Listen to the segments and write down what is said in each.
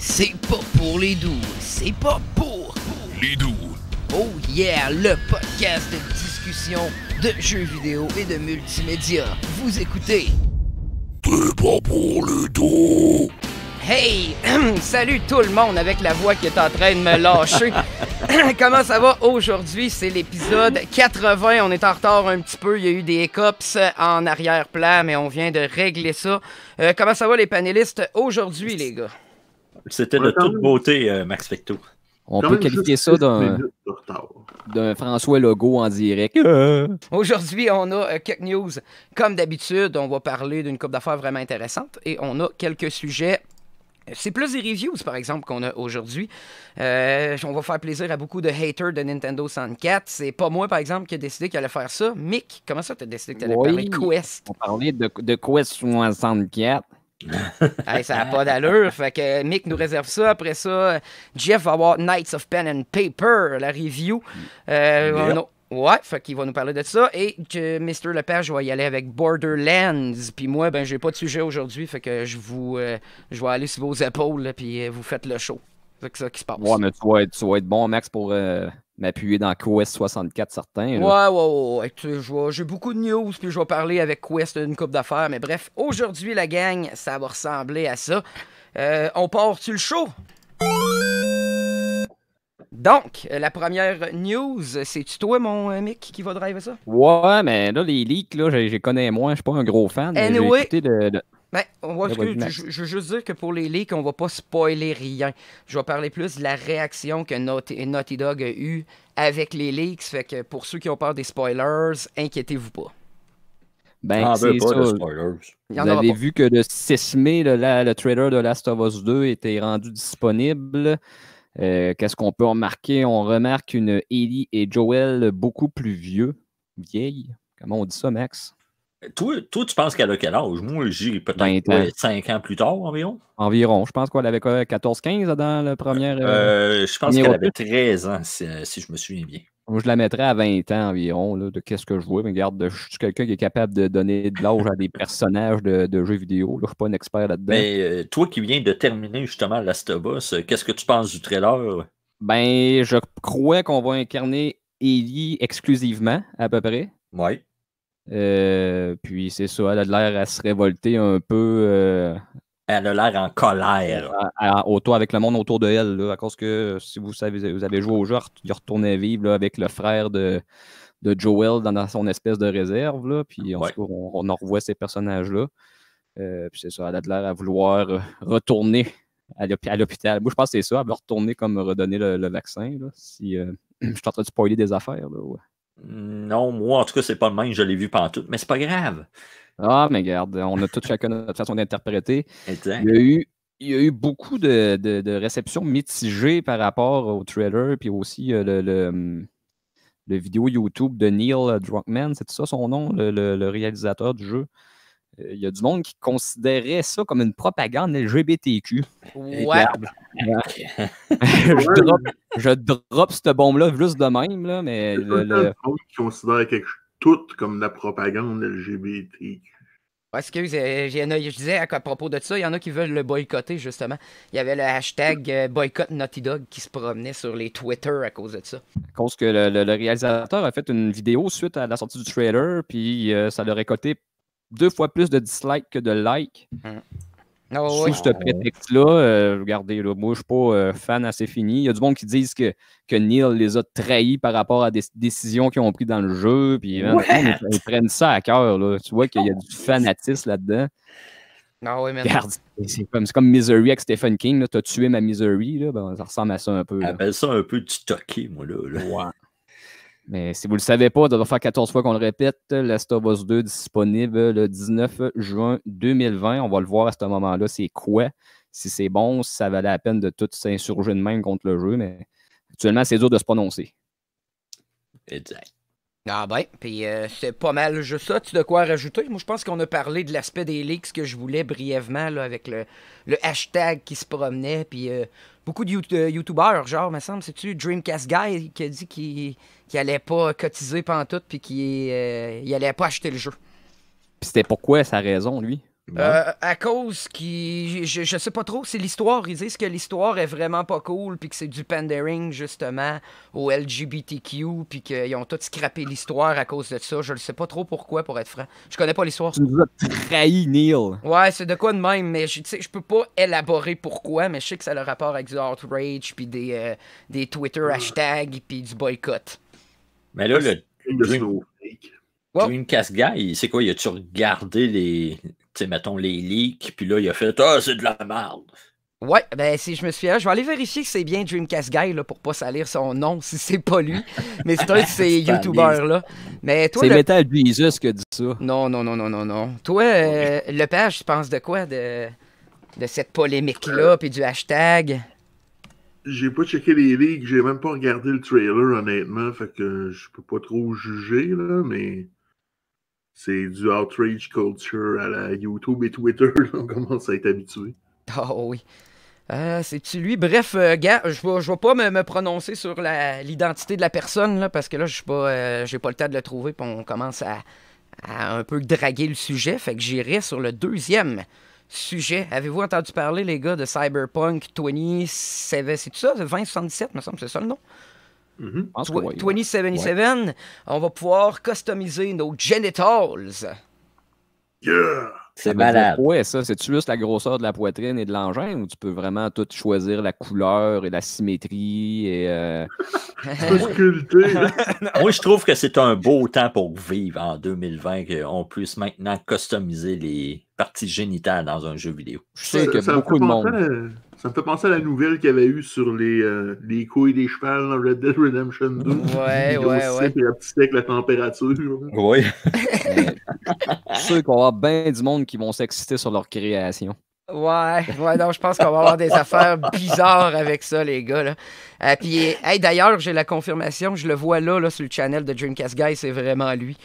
C'est pas pour les doux, c'est pas pour, les doux. Oh yeah, le podcast de discussion de jeux vidéo et de multimédia. Vous écoutez. C'est pas pour les doux. Hey, salut tout le monde avec la voix qui est en train de me lâcher. Comment ça va aujourd'hui? C'est l'épisode 80. On est en retard un petit peu. Il y a eu des cops en arrière-plan, mais on vient de régler ça. Euh, comment ça va les panélistes aujourd'hui, les gars? C'était de toute beauté, euh, Max Fecto. On peut qualifier ça d'un, François Legault en direct. Euh. Aujourd'hui, on a euh, quelques news. Comme d'habitude, on va parler d'une coupe d'affaires vraiment intéressante et on a quelques sujets c'est plus des reviews, par exemple, qu'on a aujourd'hui. on va faire plaisir à beaucoup de haters de Nintendo 64. C'est pas moi, par exemple, qui a décidé qu'il allait faire ça. Mick, comment ça, t'as décidé que tu allais parler de Quest? On parlait de, de Quest 64 ça n'a pas d'allure. Fait que Mick nous réserve ça. Après ça, Jeff va avoir Knights of Pen and Paper, la review. Euh, Ouais, fait qu'il va nous parler de ça. Et que euh, Mr. Lepage va y aller avec Borderlands. Puis moi, ben, j'ai pas de sujet aujourd'hui. Fait que je vous. Euh, je vais aller sur vos épaules, puis euh, vous faites le show. C'est ça qui se passe. Ouais, mais tu vas être, tu bon, Max, pour m'appuyer dans Quest 64, certains Ouais, ouais, ouais. J'ai beaucoup de news, puis je vais parler avec Quest d'une coupe d'affaires. Mais bref, aujourd'hui, la gang, ça va ressembler à ça. Euh, on part-tu le show? Donc, euh, la première news, c'est-tu toi, mon euh, mec, qui va driver ça? Ouais, mais là, les leaks, là, j'ai connais moins. Je suis pas un gros fan. Anyway, j'ai ben, ben, je, veux juste dire que pour les leaks, on va pas spoiler rien. Je vais parler plus de la réaction que Naughty, Dog a eue avec les leaks. Fait que pour ceux qui ont peur des spoilers, inquiétez-vous pas. Ben, ah, ben c'est ça. Vous avez vu que le 6 mai, le, trailer de Last of Us 2 était rendu disponible. Euh, qu'est-ce qu'on peut remarquer? On remarque une Ellie et Joel beaucoup plus vieux, vieilles. Comment on dit ça, Max? Toi, tu penses qu'elle a quel âge? Moi, j'ai peut-être 5 ans plus tard environ. Environ. Je pense qu'elle avait 14-15 dans le premier. Euh, euh, je pense qu'elle avait 13 ans, si, je me souviens bien. Moi, je la mettrais à 20 ans environ, là, de qu'est-ce que je vois. Mais je suis quelqu'un qui est capable de donner de l'âge à des personnages de, jeux vidéo. je ne suis pas un expert là-dedans. Mais euh, toi qui viens de terminer justement Last of qu'est-ce que tu penses du trailer? Ben, je crois qu'on va incarner Ellie exclusivement, à peu près. Oui. Euh, puis c'est ça, elle a l'air à se révolter un peu. Euh, elle a l'air en colère. avec le monde autour de elle. à cause que si vous savez, vous avez joué au jeu, il retournait vivre avec le frère de, de Joel dans son espèce de réserve. puis on, on, en revoit ces personnages-là. Euh, puis c'est ça, elle a l'air à vouloir retourner à l'hôpital. Moi, je pense que c'est ça, elle veut retourner comme redonner le, vaccin. si, je suis en train de spoiler des affaires. Là, ouais. Non, moi, en tout cas, c'est pas le même, je l'ai vu pendant tout, mais c'est pas grave. Ah, mais regarde, on a tout chacun notre façon d'interpréter. Il y a eu beaucoup de, réceptions mitigées par rapport au trailer, puis aussi euh, hum, le, vidéo YouTube de Neil Druckmann, c'est ça son nom, le réalisateur du jeu il euh, y a du monde qui considérait ça comme une propagande LGBTQ. Ouais. je drop, cette bombe-là juste de même, là, mais... Le, le... qui considère quelque tout comme de la propagande LGBTQ. Excuse, euh, je disais à, propos de ça, il y en a qui veulent le boycotter, justement. Il y avait le hashtag euh, boycott Naughty Dog qui se promenait sur les Twitter à cause de ça. À cause que le, réalisateur a fait une vidéo suite à la sortie du trailer, puis ça leur coté deux fois plus de dislikes que de likes. Mmh. Ah Sous ce prétexte-là, euh, regardez, le moi, je ne suis pas euh, fan assez fini. Il y a du monde qui disent que, que Neil les a trahis par rapport à des décisions qu'ils ont prises dans le jeu. Puis, hein, ils, prennent ça à cœur. Là. Tu vois qu'il y a du fanatisme là-dedans. Non, oui, mais c'est comme, comme, Misery avec Stephen King. T'as tué ma Misery. Là, ben, ça ressemble à ça un peu. Là. Appelle ça un peu du toqué, moi. Là, mais si vous ne le savez pas, ça va faire 14 fois qu'on le répète. Last of Us 2 disponible le 19 juin 2020. On va le voir à ce moment-là, c'est quoi. Si c'est bon, si ça valait la peine de tout s'insurger de même contre le jeu, mais actuellement, c'est dur de se prononcer. Exact. Ah ben, puis euh, c'est pas mal juste ça. Tu de quoi rajouter? Moi, je pense qu'on a parlé de l'aspect des leaks que je voulais brièvement avec le, hashtag qui se promenait, puis euh, beaucoup de euh, youtubeurs, genre, me semble, c'est-tu Dreamcast Guy qui a dit qu'il qu allait pas cotiser pendant tout puis qu'il n'allait euh, allait pas acheter le jeu. Puis c'était pourquoi sa raison, lui? Euh, à cause qui. Je, sais pas trop, c'est l'histoire. Ils disent que l'histoire est vraiment pas cool, puis que c'est du pandering, justement, au LGBTQ, puis qu'ils ont tous scrapé l'histoire à cause de ça. Je ne sais pas trop pourquoi, pour être franc. Je connais pas l'histoire. Tu nous as trahi, Neil. Ouais, c'est de quoi de même, mais je, je peux pas élaborer pourquoi, mais je sais que ça a le rapport avec du outrage, puis des, euh, Twitter hashtags, puis du boycott. Mais là, le. Dream... Dreamcast Guy, c'est quoi? Il a-tu regardé les c'est, mettons, les leaks, puis là, il a fait Ah, c'est de la merde. Ouais, ben si je me suis ah, je vais aller vérifier que c'est bien Dreamcast Guy là, pour pas salir son nom si c'est pas lui. Mais c'est un de ces youtubeurs là. Mais toi. C'est le... Metal Jesus qui dit ça. Non, non, non, non, non, non. Toi, euh, le tu penses de quoi de, cette polémique là, euh, puis du hashtag? J'ai pas checké les leaks, j'ai même pas regardé le trailer honnêtement, fait que je peux pas trop juger là, mais c'est du outrage culture à la YouTube et Twitter. on commence à être habitué. Ah oui. Euh, c'est-tu lui? Bref, euh, gars, je ne vais pas me, prononcer sur l'identité de la personne, là, parce que là, je pas, euh, j'ai pas le temps de le trouver, puis on commence à, un peu draguer le sujet. Fait que j'irai sur le deuxième sujet. Avez-vous entendu parler, les gars, de Cyberpunk 2077, C'est ça? 2077, me semble, c'est ça le nom? Mm mm-hmm. 2077, on va pouvoir customiser nos genitals. Yeah! C'est malade. Ouais, ça, cest juste la grosseur de la poitrine et de l'engin où tu peux vraiment tout choisir la couleur et la symétrie et. Euh, Moi, je trouve que c'est un beau temps pour vivre en 2020 qu'on puisse maintenant customiser les parties génitales dans un jeu vidéo. Je sais que beaucoup de monde. Ça me fait penser à la nouvelle qu'il y avait eu sur les, euh, les couilles des chevals dans Red Dead Redemption 2. Ouais, ouais, ouais. Et la avec la température. Oui. sûr qu'on va avoir bien du monde qui vont s'exciter sur leur création. Ouais, ouais, donc je pense qu'on va avoir des affaires bizarres avec ça, les gars. Là. Euh, puis, hey, d'ailleurs, j'ai la confirmation, je le vois là, là, sur le channel de Dreamcast Guy, c'est vraiment lui.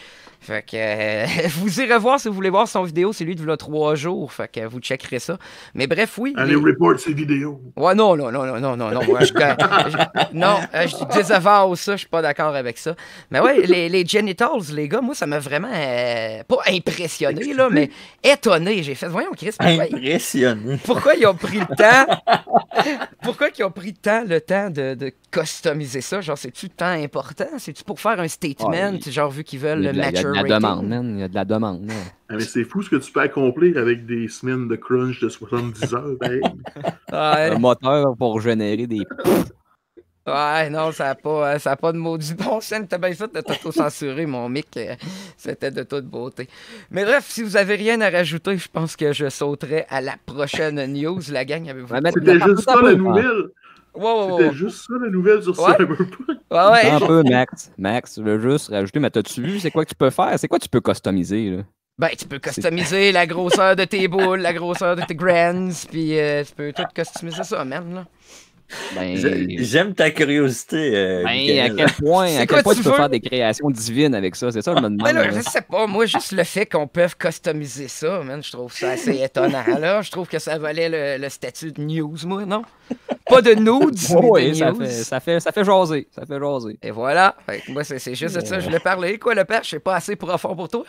Fait que euh, vous irez voir si vous voulez voir son vidéo, c'est lui de trois jours. Fait que vous checkerez ça. Mais bref, oui. Allez, report ses vidéos. Ouais, non, non, non, non, non, non, je, je, non, euh, ça, je suis pas d'accord avec ça. Mais ouais, les, les, genitals, les gars, moi, ça m'a vraiment euh, pas impressionné, là, mais étonné. J'ai fait, voyons, Chris, pourquoi, impressionné. pourquoi ils ont pris le temps? pourquoi ils ont pris le temps de, customiser ça? Genre, c'est-tu temps important? C'est-tu pour faire un statement? genre, vu qu'ils veulent le mature? la demande, man. Il y a de la demande. Man. Ah, mais c'est fou ce que tu peux accomplir avec des semaines de crunch de 70 heures. Un moteur pour générer des. Ouais, non, ça n'a pas, ça pas de maudit bon sens. T'as bien fait de t'auto-censurer, mon mic. C'était de toute beauté. Mais bref, si vous avez rien à rajouter, je pense que je sauterai à la prochaine news, la gang. vous C'était juste ça la nouvelle. C'était juste ça la nouvelle sur Cyberpunk. Ouais, ouais. Un peu, Max. Max, je veux juste rajouter, mais t'as-tu vu, c'est quoi que tu peux faire? C'est quoi que tu peux customiser, là? Ben, tu peux customiser la grosseur de tes boules, la grosseur de tes grands, puis euh, tu peux tout customiser ça, même, là. Ben, j'aime ta curiosité. Euh, ben, à quel point, tu, peux faire des créations divines avec ça? C'est ça, je Ben je sais pas. Moi, juste le fait qu'on peut customiser ça, je trouve ça assez étonnant. Alors, je trouve que ça valait le, statut de news, moi, non? Pas de nous ça, news. Fait, ça, fait, jaser. Et voilà. moi, c'est juste ça je euh. voulais parler. Quoi, le père, je suis pas assez profond pour toi?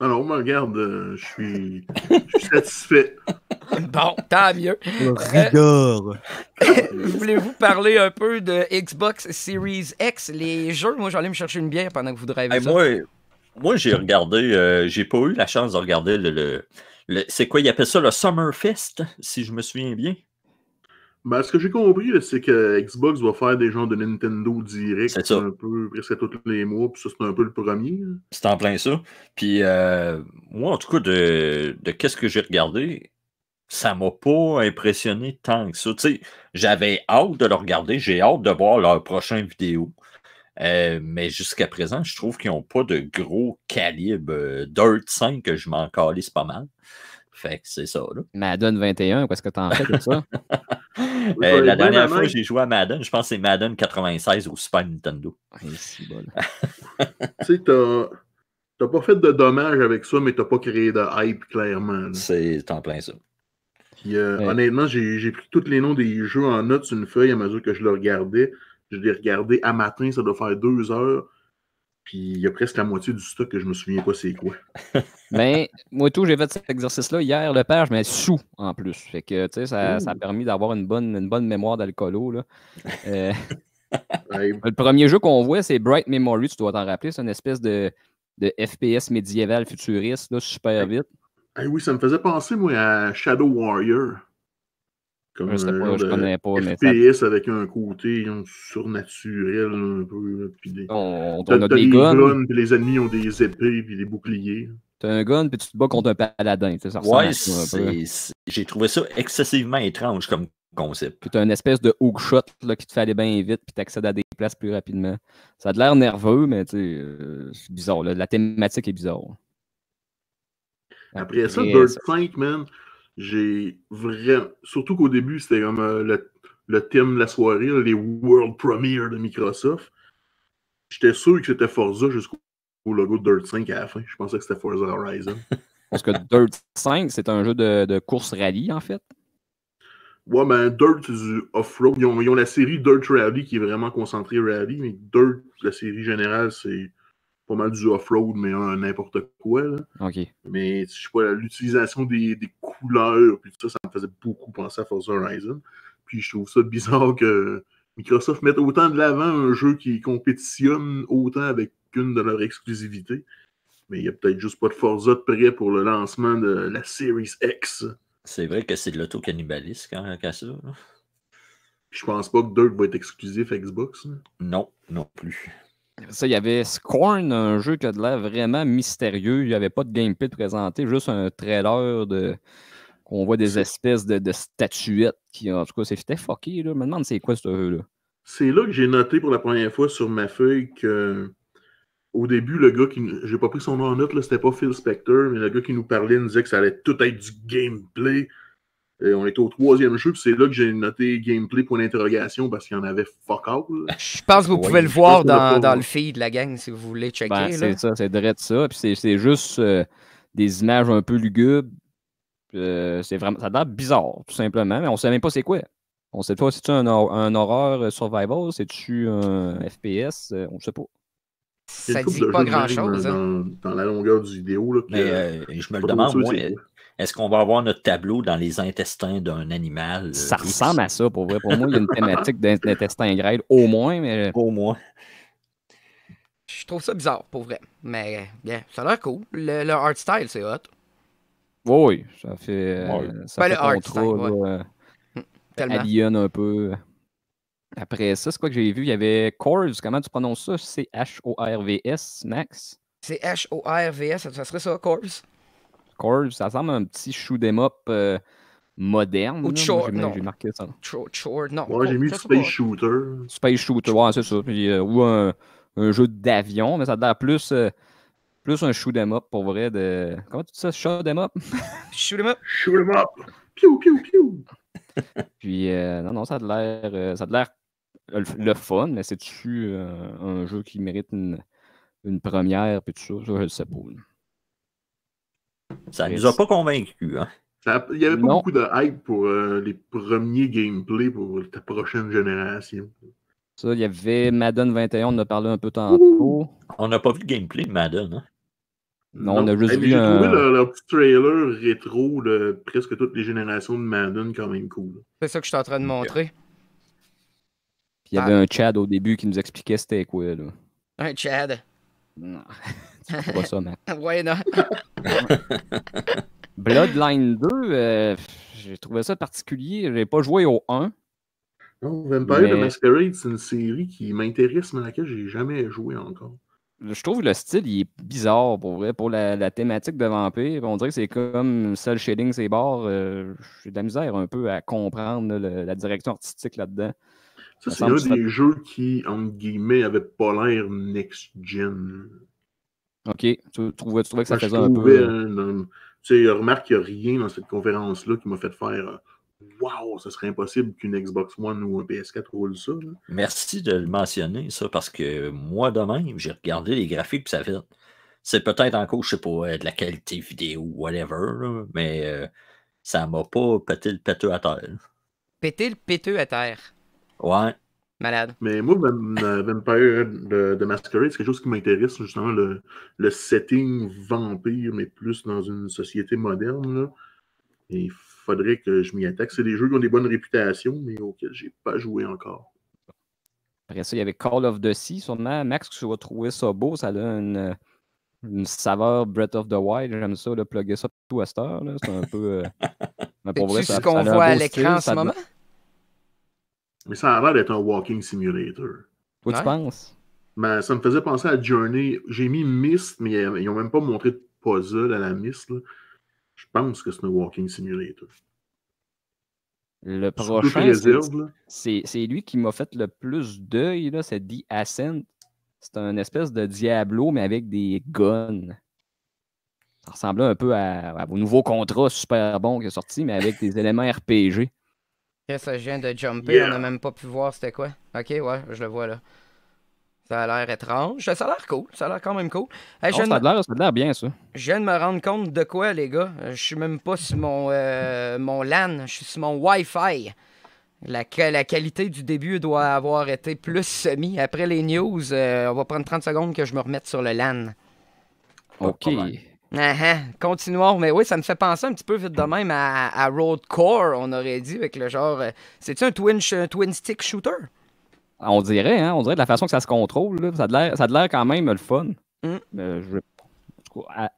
Alors, regarde, euh, je suis satisfait. Bon, tant mieux. Rigor. Euh, voulez-vous parler un peu de Xbox Series X, les jeux? Moi, j'allais me chercher une bière pendant que vous drivez ça. Moi, j'ai regardé, euh, j'ai pas eu la chance de regarder le... c'est quoi, il appelle ça le Summer Fest, si je me souviens bien. Ben, ce que j'ai compris, c'est que Xbox va faire des gens de Nintendo Direct un peu presque tous les mois, puis ça, c'est un peu le premier. C'est en plein ça. Puis euh, moi, en tout cas, de, de qu'est-ce que j'ai regardé, ça m'a pas impressionné tant que ça. J'avais hâte de le regarder, j'ai hâte de voir leur prochaine vidéo. Euh, mais jusqu'à présent, je trouve qu'ils n'ont pas de gros calibre. Euh, Dirt 5, que je m'en calisse pas mal. Fait que c'est ça, là. Madden 21, qu'est-ce que t'en fais de ça? Euh, la dernière fois que j'ai joué à Madden, je pense que c'est Madden 96 ou Super Nintendo. tu sais, pas fait de dommages avec ça, mais t'as pas créé de hype, clairement. C'est en plein ça. Puis euh, honnêtement, j'ai pris tous les noms des jeux en notes sur une feuille à mesure que je le regardais. Je l'ai regardé à matin, ça doit faire deux heures. Puis il y a presque la moitié du stock que je me souviens pas c'est quoi. Mais moi tout, j'ai fait cet exercice-là hier, le père, je mets sous en plus. Fait que tu sais, ça, ça, a permis d'avoir une bonne, une bonne mémoire d'alcoolo. Là. Euh, le premier jeu qu'on voit, c'est Bright Memory, tu dois t'en rappeler, c'est une espèce de, de FPS médiéval futuriste, là, super vite oui, ça me faisait penser, moi, à Shadow Warrior. Comme je connais pas, FPS avec un côté surnaturel, un peu. Puis des... On, on des, guns. les ennemis ont des épées, puis des boucliers. T'as un gun, puis tu te bats contre un paladin. Ça ouais, j'ai trouvé ça excessivement étrange comme concept. Puis t'as une espèce de hookshot là, qui te fait aller bien vite, puis t'accèdes à des places plus rapidement. Ça a l'air nerveux, mais euh, c'est bizarre. La thématique est bizarre. Après, ça, Dirt 5, man, j'ai vraiment. Surtout qu'au début, c'était comme euh, le, le, thème de la soirée, les World Premiere de Microsoft. J'étais sûr que c'était Forza jusqu'au logo de Dirt 5 à la fin. Je pensais que c'était Forza Horizon. Parce que Dirt 5, c'est un jeu de, de course rallye, en fait. Ouais, ben Dirt, c'est du off-road. Ils, ils ont, la série Dirt Rally qui est vraiment concentrée rally, mais Dirt, la série générale, c'est pas mal du off-road, mais n'importe quoi. Mais je sais pas, l'utilisation des, couleurs, puis ça, ça me faisait beaucoup penser à Forza Horizon. Puis je trouve ça bizarre que Microsoft mette autant de l'avant un jeu qui compétitionne autant avec une de leurs exclusivités. Mais il n'y a peut-être juste pas de Forza prêt pour le lancement de la Series X. C'est vrai que c'est de lauto cannibalisme quand, ça. je pense pas que Dirk va être exclusif Xbox. Non, non plus. Ça, il y avait Scorn, un jeu qui a de l'air vraiment mystérieux. Il n'y avait pas de gameplay présenté, juste un trailer de qu'on voit des espèces de, statuettes qui, en tout cas, c'était fucké. Là. Je me demande c'est quoi ce jeu-là. C'est là que j'ai noté pour la première fois sur ma feuille que au début, le gars qui. J'ai pas pris son nom en note, c'était pas Phil Spector, mais le gars qui nous parlait nous disait que ça allait tout être du gameplay. Euh, on était au troisième jeu, puis c'est là que j'ai noté gameplay pour l'interrogation, parce qu'il y en avait fuck out. Je pense que vous pouvez le voir dans, dans, le feed, de la gang, si vous voulez checker. Ben, c'est ça, c'est direct ça. Puis c'est juste euh, des images un peu lugubres. Euh, vraiment, ça a l'air bizarre, tout simplement, mais on sait même pas c'est quoi. On sait pas si c'est un, un horreur survival, c'est-tu un FPS, on ne sait pas. Ça dit pas grand-chose. Hein. Dans, la longueur du vidéo. Là, je me le demande, moi, est-ce qu'on va avoir notre tableau dans les intestins d'un animal? Euh, ça ressemble à ça, pour vrai. Pour moi, il y a une thématique d'intestin grêle, au moins. Mais... Euh, au moins. Je trouve ça bizarre, pour vrai. Mais euh, bien, ça a l'air cool. Le, art style, c'est hot. Oui, ça ben, fait. le art style, Alien hmm, un peu. Après ça, c'est quoi que j'ai vu? Il y avait Corvs, comment tu prononces ça? C-H-O-R-V-S, Max? C'est H-O-R-V-S, ça serait ça, Corvs? Ça semble un petit shoot'em up euh, moderne. Ou short, J'ai marqué ça. j'ai oh, mis Space Shooter. Space Shooter, ouais, c'est ça. Euh, ou un, jeu d'avion, mais ça a l'air plus, un euh, plus un shoot'em up pour vrai. De... Comment tu dis ça Shoot'em up Shoot'em up 'em up Piou, piou, piou Puis, non, non, ça a l'air ça a l'air le, fun, mais c'est-tu un jeu qui mérite une, une première, puis tout ça, je sais pas. Ça ne nous a pas convaincus. Hein. il n'y avait pas beaucoup de hype pour euh, les premiers gameplays pour ta prochaine génération. Ça, il y avait Madden 21, on en a parlé un peu tantôt. On n'a pas vu le gameplay de Madden. Hein? Non, on a juste vu. J'ai trouvé leur, petit trailer rétro de presque toutes les générations de Madden quand même cool. C'est ça que je suis en train de montrer. Puis il y avait ah. un Chad au début qui nous expliquait c'était quoi. Là. Un Chad. Non. C'est pas ça, man. ouais, non. Bloodline 2, euh, j'ai trouvé ça particulier. J'ai pas joué au 1. Non, Vampire de Masquerade, c'est une série qui m'intéresse, mais à laquelle j'ai jamais joué encore. Je trouve le style, il est bizarre pour vrai. Pour la, thématique de vampire, on dirait que c'est comme seul shading, ses bords. Euh, j'ai de la misère un peu à comprendre la direction artistique là-dedans. Ça, c'est un des jeux qui, entre guillemets, avait pas l'air next-gen. OK. Tu, trouvais, tu que ça faisait un peu. Euh, tu sais, remarque qu'il n'y a rien dans cette conférence-là qui m'a fait faire euh, Waouh, ce serait impossible qu'une Xbox One ou un PS4 roule ça. Merci de le mentionner, ça, parce que moi, de même, j'ai regardé les graphiques et ça fait. C'est peut-être encore, cause, je sais pas, euh, de la qualité vidéo, whatever, mais ça m'a pas pété le péteux à terre. Pété le péteux à terre. Ouais. Malade. Mais moi, euh, Vampire de, de Masquerade, c'est quelque chose qui m'intéresse, justement, le, le, setting vampire, mais plus dans une société moderne. Et il faudrait que je m'y attaque. C'est des jeux qui ont des bonnes réputations, mais auxquels je n'ai pas joué encore. Après ça, il y avait Call of the Sea, sûrement. Max, tu vas trouver ça beau, ça a une, une saveur Breath of the Wild. J'aime ça, de plugger ça tout à star. C'est un peu. Euh, ce qu'on voit à l'écran en ce moment? Mais ça a l'air d'être un walking simulator. Quoi tu penses? Mais ça me faisait penser à Journey. J'ai mis Mist, mais ils n'ont même pas montré de puzzle à la Mist. Je pense que c'est un walking simulator. Le prochain, c'est lui qui m'a fait le plus d'œil, c'est The Ascent. C'est un espèce de Diablo, mais avec des guns. Ça ressemblait un peu à, vos nouveaux contrats super bons qui sont sorti, mais avec des éléments RPG. Ça vient de jumper, on n'a même pas pu voir c'était quoi. Ok, ouais, je le vois là. Ça a l'air étrange. Ça a l'air cool. Ça a l'air quand même cool. ça a l'air bien, ça. Je viens de me rendre compte de quoi, les gars. Je suis même pas sur mon, euh, mon LAN. Je suis sur mon Wi-Fi. La, qualité du début doit avoir été plus semi. Après les news, euh, on va prendre 30 secondes que je me remette sur le LAN. OK. Uh-huh. continuons, mais oui, ça me fait penser un petit peu vite de même à, Road Core on aurait dit, avec le genre. Euh, c'est-tu un twin, stick shooter? Ah, on dirait, hein? On dirait de la façon que ça se contrôle, Ça a l'air quand même le fun. Mm. Euh,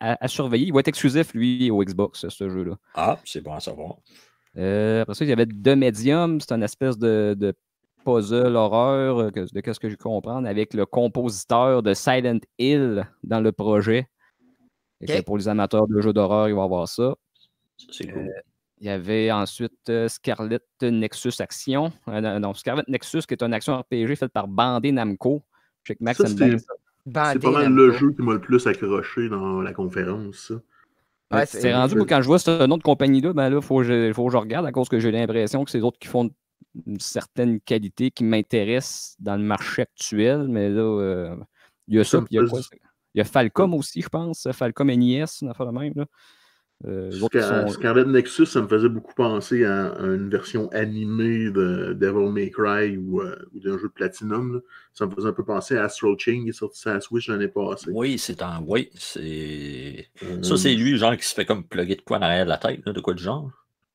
à, surveiller. Il va être exclusif, lui, au Xbox, ce jeu-là. Ah, c'est bon à savoir. Parce euh, après il y avait deux médiums, c'est une espèce de, de puzzle horreur, de qu'est-ce que je comprends, avec le compositeur de Silent Hill dans le projet pour les amateurs de jeux d'horreur, il va y avoir ça. C'est euh, cool. il y avait ensuite euh, Scarlet Nexus Action. Euh, non, Scarlet Nexus, qui est une action RPG faite par Bandé Namco. Max c'est, pas mal le jeu qui m'a le plus accroché dans la conférence. c'est, rendu que quand je vois cette autre compagnie-là, ben là, il faut, que je regarde à cause que j'ai l'impression que c'est d'autres qui font une certaine qualité qui m'intéresse dans le marché actuel, mais là, il y a ça, puis il y a quoi? Il y a Falcom aussi, je pense. Falcom NIS, e une affaire de même. Euh, Scarlet Nexus, ça me faisait beaucoup penser à, une version animée de Devil May Cry ou, euh, d'un jeu de Platinum. Ça me faisait un peu penser à Astral Chain qui est sorti sur la Switch l'année passée. Oui, c'est un. Oui, c'est. Euh, ça, c'est lui, genre, qui se fait comme plugger de quoi derrière la tête, de quoi de genre.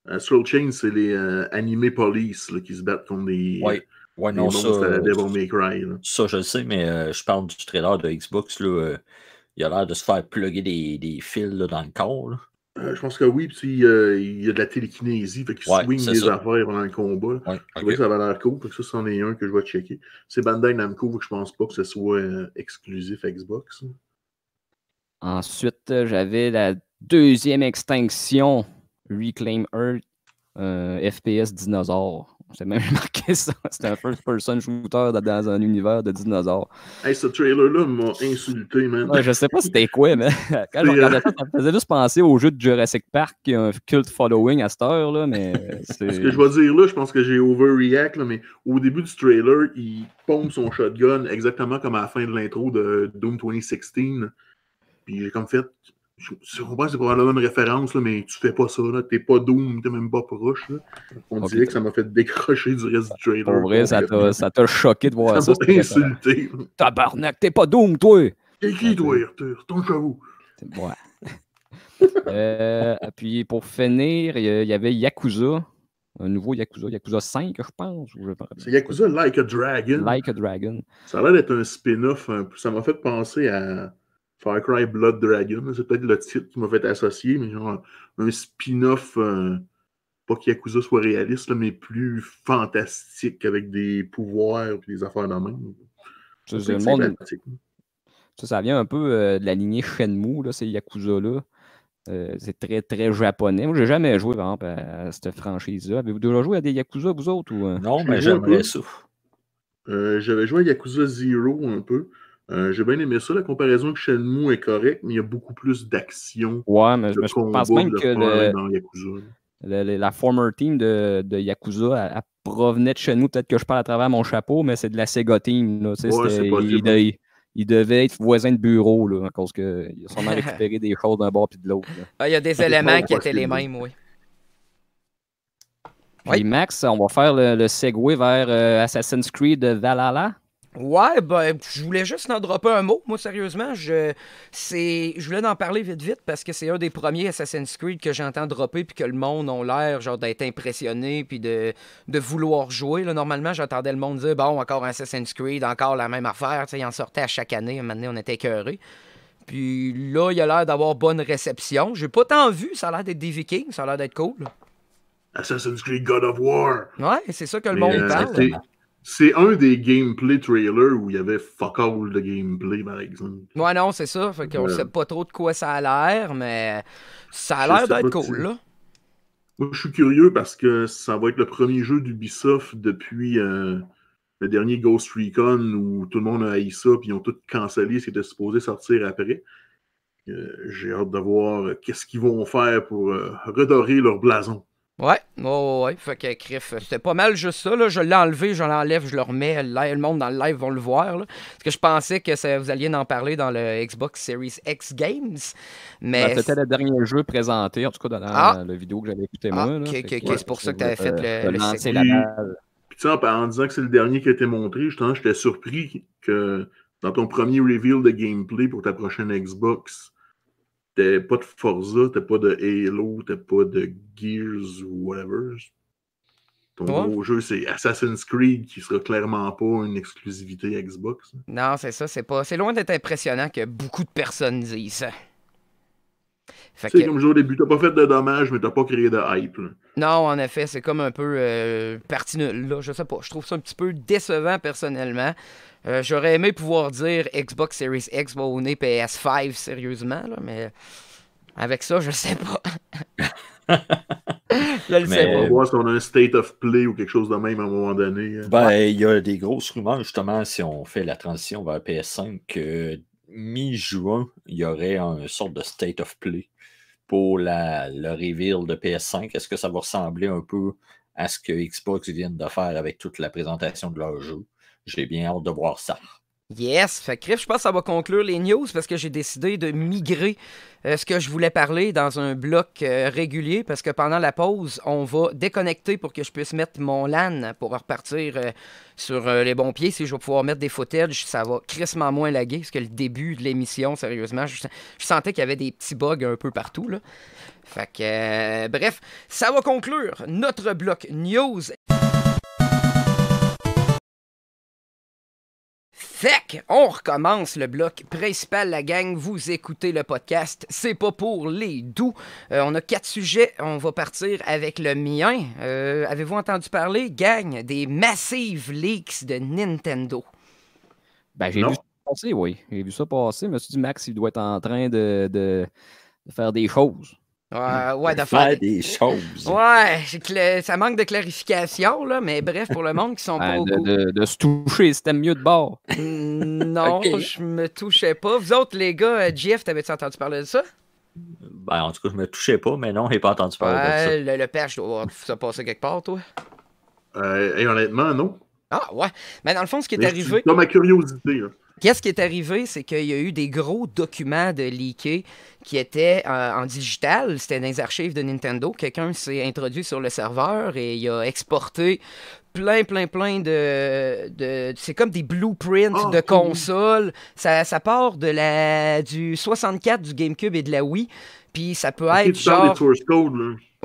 Astral Chain, c'est les euh, animés police qui se battent contre des. Ouais, non, ça, euh, May Cry, ça, je le sais, mais euh, je parle du trailer de Xbox. Là, euh, il a l'air de se faire plugger des, des fils là, dans le corps. je pense que oui, puis il y a de la télékinésie, fait qu'il swing les affaires pendant le combat. je vois que ça va l'air cool, ça, c'en est un que je vais checker. C'est Bandai Namco, je pense pas que ce soit exclusif Xbox. Ensuite, j'avais la deuxième extinction, Reclaim Earth, FPS dinosaure. J'ai même remarqué ça. C'était un first-person shooter dans un univers de dinosaures. Hey, ce trailer-là m'a insulté, man. je sais pas c'était quoi, mais quand je regardais euh, ça, ça me faisait juste penser au jeu de Jurassic Park qui a un cult following à cette heure, là, mais euh, Ce que je vais dire là, je pense que j'ai overreact, mais au début du trailer, il pompe son shotgun exactement comme à la fin de l'intro de Doom 2016. Puis j'ai comme fait, je sais pas, c'est probablement même référence, mais tu fais pas ça, t'es pas Doom, t'es même pas proche. On dirait que ça m'a fait décrocher du reste du trailer. En vrai, ça t'a choqué de voir ça. Ça m'a insulté. Tabarnak, t'es pas Doom, toi! T'es qui, toi, Arthur? Ton chavou. Ouais. euh, puis pour finir, il y avait Yakuza. Un nouveau Yakuza, Yakuza 5, je pense. C'est Yakuza Like a Dragon. Like a Dragon. Ça a l'air d'être un spin-off. Ça m'a fait penser à Far Cry Blood Dragon, c'est peut-être le titre qui m'a fait associer, mais genre un spin-off, euh, Pas pas Yakuza soit réaliste, mais plus fantastique avec des pouvoirs et des affaires dans même. main. c'est monde... ça, ça, vient un peu euh, de la lignée Shenmue, là, ces Yakuza-là. Euh, c'est très, très japonais. Moi, j'ai jamais joué, par exemple, à, cette franchise-là. Avez-vous déjà joué à des Yakuza, vous autres? Ou... Non, mais j'aimerais ça. J'avais joué à Yakuza Zero un peu. Euh, j'ai bien aimé ça. La comparaison avec Shenmue est correcte, mais il y a beaucoup plus d'action. Ouais, mais, je pense même que la former team de, de Yakuza elle, provenait de Shenmue. Peut-être que je parle à travers mon chapeau, mais c'est de la Sega team. Ils hein. devaient il, devait être voisin de bureau là, à cause qu'ils sont récupéré des choses d'un bord puis de l'autre. Ah, il y a des éléments qui étaient les mêmes, oui. Oui, Max, on va faire le, segway vers euh, Assassin's Creed Valhalla. Ouais, ben, je voulais juste en dropper un mot, moi, sérieusement. Je, c'est, je voulais en parler vite, vite, parce que c'est un des premiers Assassin's Creed que j'entends dropper, puis que le monde a l'air, genre, d'être impressionné, puis de, vouloir jouer. Là, normalement, j'entendais le monde dire, bon, encore Assassin's Creed, encore la même affaire, tu sais, il en sortait à chaque année, maintenant, on était écœurés. Puis là, il a l'air d'avoir bonne réception. J'ai pas tant vu, ça a l'air d'être des Vikings, ça a l'air d'être cool. Assassin's Creed God of War. Ouais, c'est ça que le monde euh, parle c'est un des gameplay trailers où il y avait fuck all de gameplay, par exemple. Ouais, non, c'est ça. Fait qu'on sait pas trop de quoi ça a l'air, mais ça a l'air d'être cool, là. Moi, je suis curieux parce que ça va être le premier jeu d'Ubisoft depuis euh, le dernier Ghost Recon où tout le monde a haï ça puis ils ont tout cancellé ce qui était supposé sortir après. Euh, j'ai hâte de voir qu'est-ce qu'ils vont faire pour euh, redorer leur blason. Ouais, oh, ouais, fait que c'était pas mal juste ça, là. Je l'ai enlevé, je l'enlève, je le remets. le monde dans le live va le voir, Parce que je pensais que ça, vous alliez en parler dans le Xbox Series X Games. Mais. Ben, c'était le dernier jeu présenté, en tout cas dans la, ah! vidéo que j'avais écouté ah, moi. c'est pour ça que tu avais fait le, euh, le la Puis, tu sais, en, disant que c'est le dernier qui a été montré, j'étais surpris que dans ton premier reveal de gameplay pour ta prochaine Xbox, T'as pas de Forza, t'as pas de Halo, t'as pas de Gears ou whatever. Ton nouveau jeu, c'est Assassin's Creed qui sera clairement pas une exclusivité Xbox. Non, c'est ça, c'est pas. C'est loin d'être impressionnant que beaucoup de personnes disent ça. Fait que... comme je dis au début, t'as pas fait de dommages, mais t'as pas créé de hype. Non, en effet, c'est comme un peu euh, parti je sais pas. Je trouve ça un petit peu décevant personnellement. Euh, j'aurais aimé pouvoir dire Xbox Series X, va au PS5, sérieusement, mais avec ça, je sais pas. sais pas. On va voir si on a un state of play ou quelque chose de même à un moment donné. Hein. Ben, il y a des grosses rumeurs, justement, si on fait la transition vers PS5, que mi-juin, il y aurait une sorte de state of play pour la, le reveal de PS5. Est-ce que ça va ressembler un peu à ce que Xbox vient de faire avec toute la présentation de leur jeu? J'ai bien hâte de voir ça. Yes, fait je pense que ça va conclure les news parce que j'ai décidé de migrer euh, ce que je voulais parler dans un bloc euh, régulier parce que pendant la pause, on va déconnecter pour que je puisse mettre mon LAN pour repartir euh, sur les bons pieds. Si je vais pouvoir mettre des footage, ça va crissement moins laguer parce que le début de l'émission, sérieusement, je, je sentais qu'il y avait des petits bugs un peu partout. Là. Fait que, bref, ça va conclure notre bloc news. on recommence le bloc principal, la gang. Vous écoutez le podcast. C'est pas pour les doux. Euh, on a quatre sujets. On va partir avec le mien. Euh, avez-vous entendu parler, gang, des massives leaks de Nintendo? Ben, j'ai vu ça passer, oui. J'ai vu ça passer. Je me dit, Max, il doit être en train de faire des choses. Ouais, ouais faire des choses. Ouais, ça manque de clarification, là, mais bref, pour le monde qui sont pas au de, de, se toucher, c'était mieux de bord. non, je me touchais pas. Vous autres, les gars, euh, Jeff, t'avais-tu entendu parler de ça? Ben, en tout cas, je me touchais pas, mais non, j'ai pas entendu parler de ça. Le, père, je dois voir ça passer quelque part, toi? Euh, honnêtement, non. Ah, ouais. Mais dans le fond, ce qui est arrivé. Dans ma curiosité, là. Qu'est-ce qui est arrivé, c'est qu'il y a eu des gros documents de leakés qui étaient euh, en digital, c'était dans les archives de Nintendo. Quelqu'un s'est introduit sur le serveur et il a exporté plein, plein, plein de. c'est comme des blueprints ah, de consoles. Ça, part de la, du 64, du GameCube et de la Wii. Puis ça peut être. genre...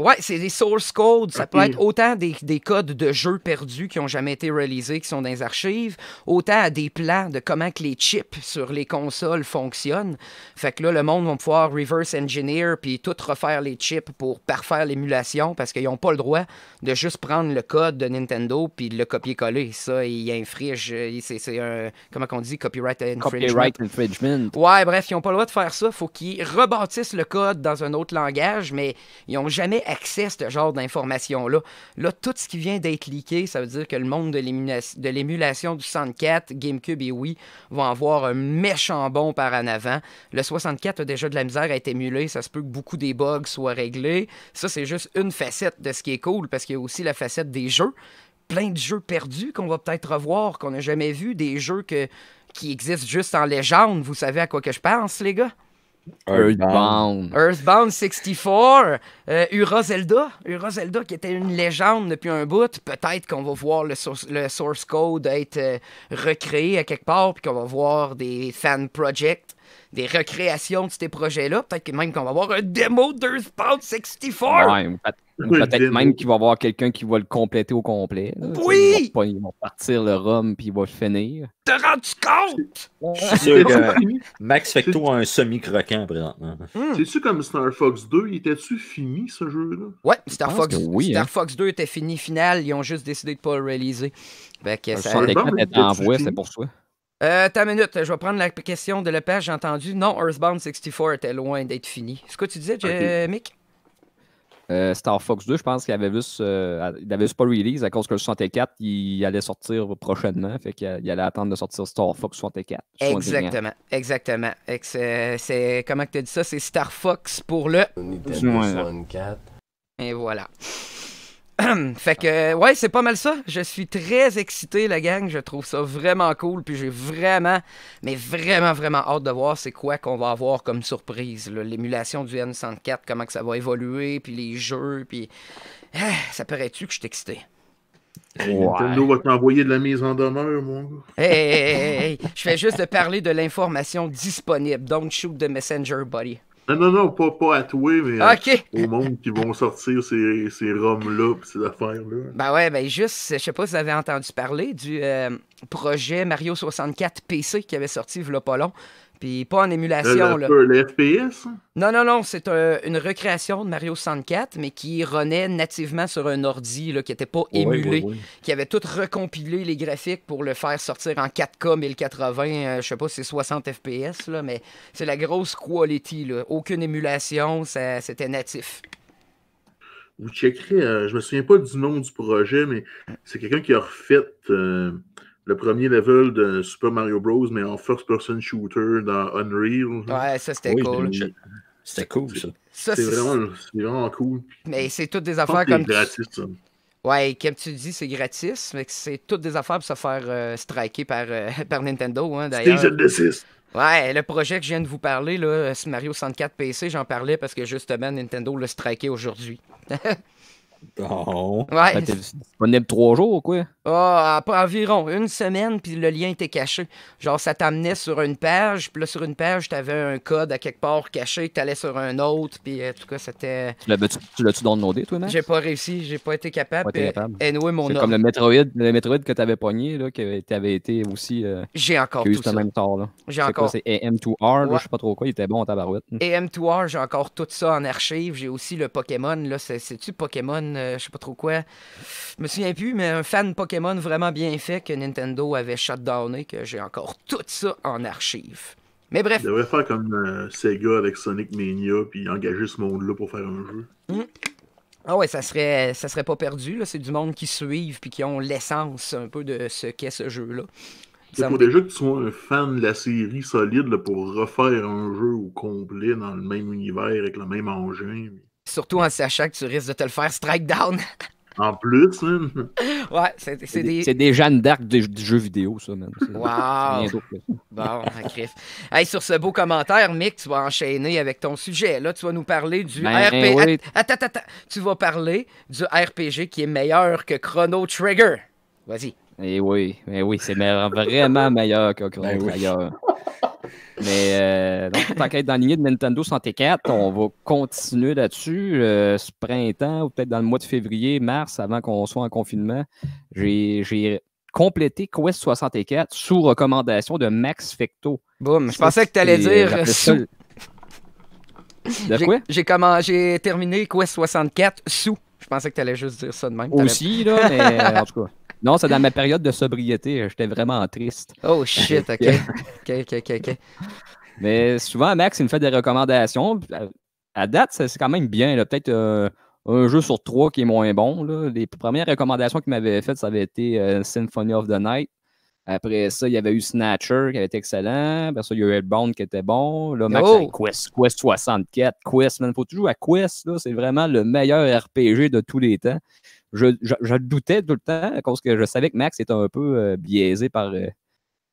Oui, c'est des source codes. Ça peut mm. être autant des, des codes de jeux perdus qui n'ont jamais été réalisés, qui sont dans les archives, autant à des plans de comment que les chips sur les consoles fonctionnent. Fait que là, le monde va pouvoir reverse engineer puis tout refaire les chips pour parfaire l'émulation parce qu'ils n'ont pas le droit de juste prendre le code de Nintendo puis de le copier-coller. Ça, il infrige... Euh, c'est un. Comment qu'on dit Copyright infringement. Ouais, bref, ils n'ont pas le droit de faire ça. faut qu'ils rebâtissent le code dans un autre langage, mais ils n'ont jamais accès à ce genre d'informations-là. Là, tout ce qui vient d'être leaké, ça veut dire que le monde de l'émulation du 64, GameCube et Wii vont avoir un méchant bon par en avant. Le 64 a déjà de la misère à être émulé, ça se peut que beaucoup des bugs soient réglés. Ça, c'est juste une facette de ce qui est cool, parce qu'il y a aussi la facette des jeux. Plein de jeux perdus qu'on va peut-être revoir, qu'on n'a jamais vu, des jeux que, qui existent juste en légende. Vous savez à quoi que je pense, les gars? Earthbound. Earthbound 64. Euh, Ura Zelda. qui était une légende depuis un bout. Peut-être qu'on va voir le, source, le source code être euh, recréé à quelque part, puis qu'on va voir des fan projects, des recréations de ces projets-là. Peut-être même qu'on va voir un démo d'Earthbound 64. Ouais, Peut-être même qu'il va y avoir quelqu'un qui va le compléter au complet. Oui! Ils vont, partir le rhum puis il va finir. te rendu compte? Max Fecto a un semi-croquant présentement. Hmm. C'est-tu comme Star Fox 2? Il était-tu fini ce jeu-là? Ouais, Star, Fox, oui, Star hein. Fox 2 était fini final. Ils ont juste décidé de ne pas le réaliser. Ben, que ça, en voie, c'est pour ça. Euh, ta minute, je vais prendre la question de Lepage, j'ai entendu. Non, Earthbound 64 était loin d'être fini. C'est ce que tu disais, Mick? Euh, Star Fox 2, je pense qu'il avait juste, euh, il avait pas release à cause que le 64, il allait sortir prochainement. Fait qu'il allait attendre de sortir Star Fox 64. Exactement, exactement. C'est, comment tu as dit ça? C'est Star Fox pour le... 64. Et voilà. fait que, euh, ouais, c'est pas mal ça. Je suis très excité, la gang. Je trouve ça vraiment cool. Puis j'ai vraiment, mais vraiment, vraiment hâte de voir c'est quoi qu'on va avoir comme surprise. L'émulation du N64, comment que ça va évoluer, puis les jeux, puis. Ah, ça paraît-tu que je suis excité? va t'envoyer de la mise en demeure, mon gars. Hey, hey, hey, je fais juste de parler de l'information disponible. Don't shoot the messenger, buddy. Non, non, non, pas, à toi, mais euh, au monde qui vont sortir ces, ces roms-là et ces affaires-là. Ben ouais, ben juste, je sais pas si vous avez entendu parler du euh, projet Mario 64 PC qui avait sorti il pas long. Puis pas en émulation. là. FPS? Hein? Non, non, non. C'est euh, une recréation de Mario 64, mais qui renaît nativement sur un ordi qui n'était pas émulé, qui avait tout recompilé les graphiques pour le faire sortir en 4K 1080, je je sais pas, si c'est 60 FPS, mais c'est la grosse quality. Là. Aucune émulation, c'était natif. Vous checkerez, je euh, je me souviens pas du nom du projet, mais c'est quelqu'un qui a refait. Euh, le premier level de Super Mario Bros, mais en first-person shooter dans Unreal. Ouais, ça c'était cool. C'était cool, ça. c'est vraiment, cool. Mais c'est toutes des affaires comme. C'est ça. Ouais, comme tu dis, c'est gratis, mais c'est toutes des affaires pour se faire euh, striker par, Nintendo, euh, par Nintendo, hein, d'ailleurs. Ouais, le projet que je viens de vous parler, là, Mario 64 PC, j'en parlais parce que justement, Nintendo l'a striké aujourd'hui. Non. Ouais. Ben, disponible trois jours ou quoi? Ah, environ une semaine, puis le lien était caché. Genre, ça t'amenait sur une page, puis là, sur une page, t'avais un code à quelque part caché, t'allais sur un autre, puis euh, en tout cas, c'était. Tu l'as-tu dans tu downloadé, toi, Max? J'ai pas réussi, j'ai pas été capable. Pas Et, euh, mon C'est comme le Metroid, le Metroid que t'avais pogné, là, que t'avais été aussi. Euh, j'ai encore tout ça. même tort, là. J'ai encore. C'est AM2R, je sais pas trop quoi, il était bon en tabarouette. AM2R, j'ai encore tout ça en archive. J'ai aussi le Pokémon, là. C'est-tu Pokémon? Euh, je sais pas trop quoi. Je me souviens plus, mais un fan Pokémon vraiment bien fait que Nintendo avait shutdowné, que j'ai encore tout ça en archive. Mais bref. Il devrait faire comme euh, Sega avec Sonic Mania, puis engager ce monde-là pour faire un jeu. Hmm. Ah ouais, ça serait, ça serait pas perdu. Là. C'est du monde qui suivent puis qui ont l'essence un peu de ce qu'est ce jeu-là. Il faut déjà que tu sois un fan de la série solide pour refaire un jeu au complet dans le même univers avec le même engin. Surtout en sachant que tu risques de te le faire strike down. En plus, Ouais, c'est des... C'est des Jeanne d'Arc du, jeu vidéo, ça, même. Wow! bon, griffe. Hey, sur ce beau commentaire, Mick, tu vas enchaîner avec ton sujet. Là, tu vas nous parler du ben RPG... Attends, attends, Tu vas parler du RPG qui est meilleur que Chrono Trigger. Vas-y. Eh oui, mais eh oui, c'est vraiment meilleur que Chrono ben Trigger. Mais euh, donc, tant qu'être dans lignée de Nintendo 64, on va continuer là-dessus euh, ce printemps ou peut-être dans le mois de février, mars, avant qu'on soit en confinement. J'ai complété Quest 64 sous recommandation de Max Fecto. Boum, je pensais que tu allais dire sous. quoi? J'ai terminé Quest 64 sous. Je pensais que tu allais juste dire ça de même. Aussi, là, mais en tout cas. Non, c'est dans ma période de sobriété. J'étais vraiment triste. Oh shit, ok. ok, ok, ok. Mais souvent, Max, il me fait des recommandations. À date, c'est quand même bien. Peut-être euh, un jeu sur trois qui est moins bon. Les premières recommandations qu'il m'avait faites, ça avait été euh, Symphony of the Night. Après ça, il y avait eu Snatcher qui avait été excellent. Après ça, il y a eu Headbound qui était bon. Là, Max, oh! Quest, Quest 64, Quest. Il faut toujours à Quest. C'est vraiment le meilleur RPG de tous les temps je, je, doutais tout le temps parce que je savais que Max était un peu euh, biaisé par, euh,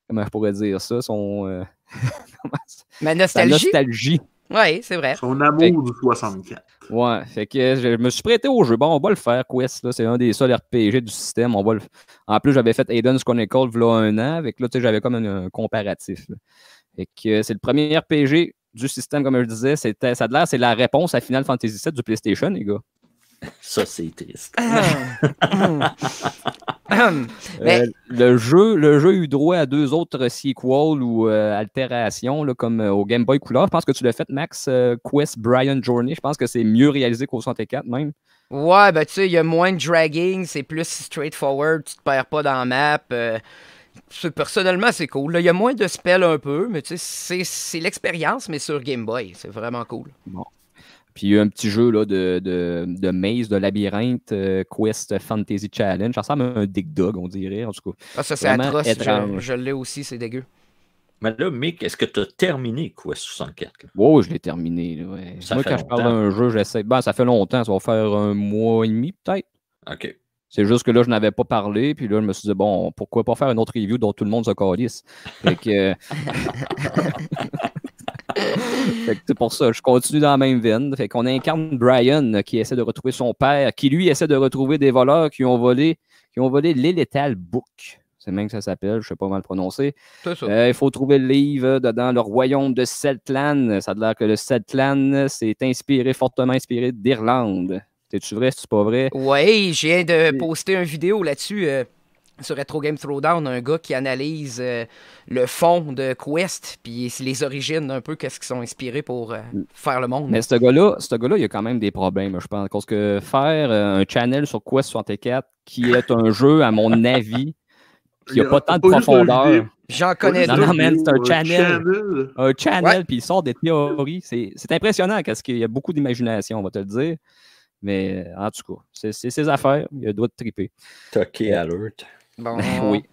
comment je pourrais dire ça, son. Euh, Ma nostalgie. Oui, c'est vrai. Son amour du 64. Ouais, fait que je, me suis prêté au jeu. Bon, on va le faire, Quest. C'est un des seuls RPG du système. On va En plus, j'avais fait Aiden's Chronicle a un an. Avec là, j'avais comme un, comparatif. que c'est le premier RPG du système, comme je disais. ça a l'air, c'est la réponse à Final Fantasy VII du PlayStation, les gars. Ça, c'est triste. Ah. Ah. Ah. Euh, le, jeu, le jeu eu droit à deux autres sequels ou euh, altérations, comme euh, au Game Boy Color Je pense que tu l'as fait, Max. Quest Brian Journey. Je pense que c'est mieux réalisé qu'au 64 même. Ouais, ben tu sais, il y a moins de dragging, c'est plus straightforward, tu te perds pas dans la map. personnellement, c'est cool. Il y a moins de spell un peu, mais tu sais, c'est l'expérience, mais sur Game Boy. C'est vraiment cool. Bon. Puis il y a un petit jeu là, de, de, de maze, de labyrinthe, euh, Quest Fantasy Challenge. Ça ressemble à un dick Dog, on dirait, en tout cas. Ah, ça, c'est atroce. Je, l'ai aussi, c'est dégueu. Mais là, Mick, est-ce que tu as terminé Quest 64? Oui, je l'ai terminé. Moi, quand je parle d'un jeu, j'essaie. Ben, ça fait longtemps, ça va faire un mois et demi, peut-être. OK. C'est juste que là, je n'avais pas parlé, puis là, je me suis dit, bon, pourquoi pas faire une autre review dont tout le monde se calisse? Fait que. Euh, c'est pour ça, je continue dans la même veine. Fait qu'on incarne Brian euh, qui essaie de retrouver son père, qui lui essaie de retrouver des voleurs qui ont volé, qui ont volé Book. C'est même que ça s'appelle, je sais pas mal prononcer. Euh, il faut trouver le livre dans le royaume de Celtlan. Ça a l'air que le Celtlan s'est inspiré, fortement inspiré d'Irlande. C'est-tu vrai, c'est pas vrai? Oui, j'ai viens de poster une vidéo là-dessus. Euh, sur Retro Game Throwdown un gars qui analyse euh, le fond de Quest, puis les origines un peu, qu'est-ce qu'ils sont inspirés pour euh, mm. faire le monde. Mais ce gars-là, ce gars il a quand même des problèmes, je pense. Parce que faire euh, un channel sur Quest 64, qui est un jeu, à mon avis, qui n'a pas tant de profondeur. J'en connais deux. c'est un channel. Un channel, puis il sort des théories. C'est impressionnant parce qu'il y a beaucoup d'imagination, on va te le dire. Mais en tout cas, c'est ses affaires. Il doit te triper. Toqué alert. oui.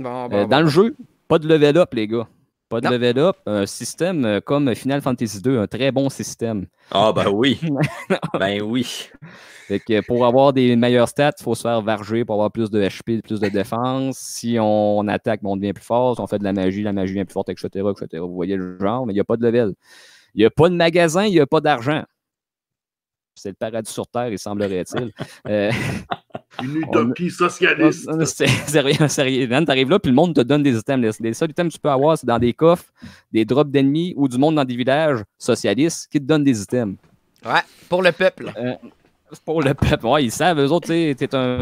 Euh, dans le jeu, pas de level up, les gars. Pas de level up. Un système euh, comme Final Fantasy 2, un très bon système. Ah, ben oui. ben oui. Fait que pour avoir des meilleures stats, il faut se faire varger pour avoir plus de HP, plus de défense. Si on attaque, on devient plus fort. Si on fait de la magie, la magie devient plus forte, etc. Vous voyez le genre, mais il n'y a pas de level. Il n'y a pas de magasin, il n'y a pas d'argent. C'est le paradis sur Terre, il semblerait-il. Euh, une utopie on, socialiste. Sérieux, sérieux, t'arrives là, puis le monde te donne des items. Les, seuls items que tu peux avoir, c'est dans des coffres, des drops d'ennemis ou du monde dans des villages socialistes qui te donnent des items. Ouais, pour le peuple. Euh, pour le peuple. Ouais, ils savent, eux autres, tu sais,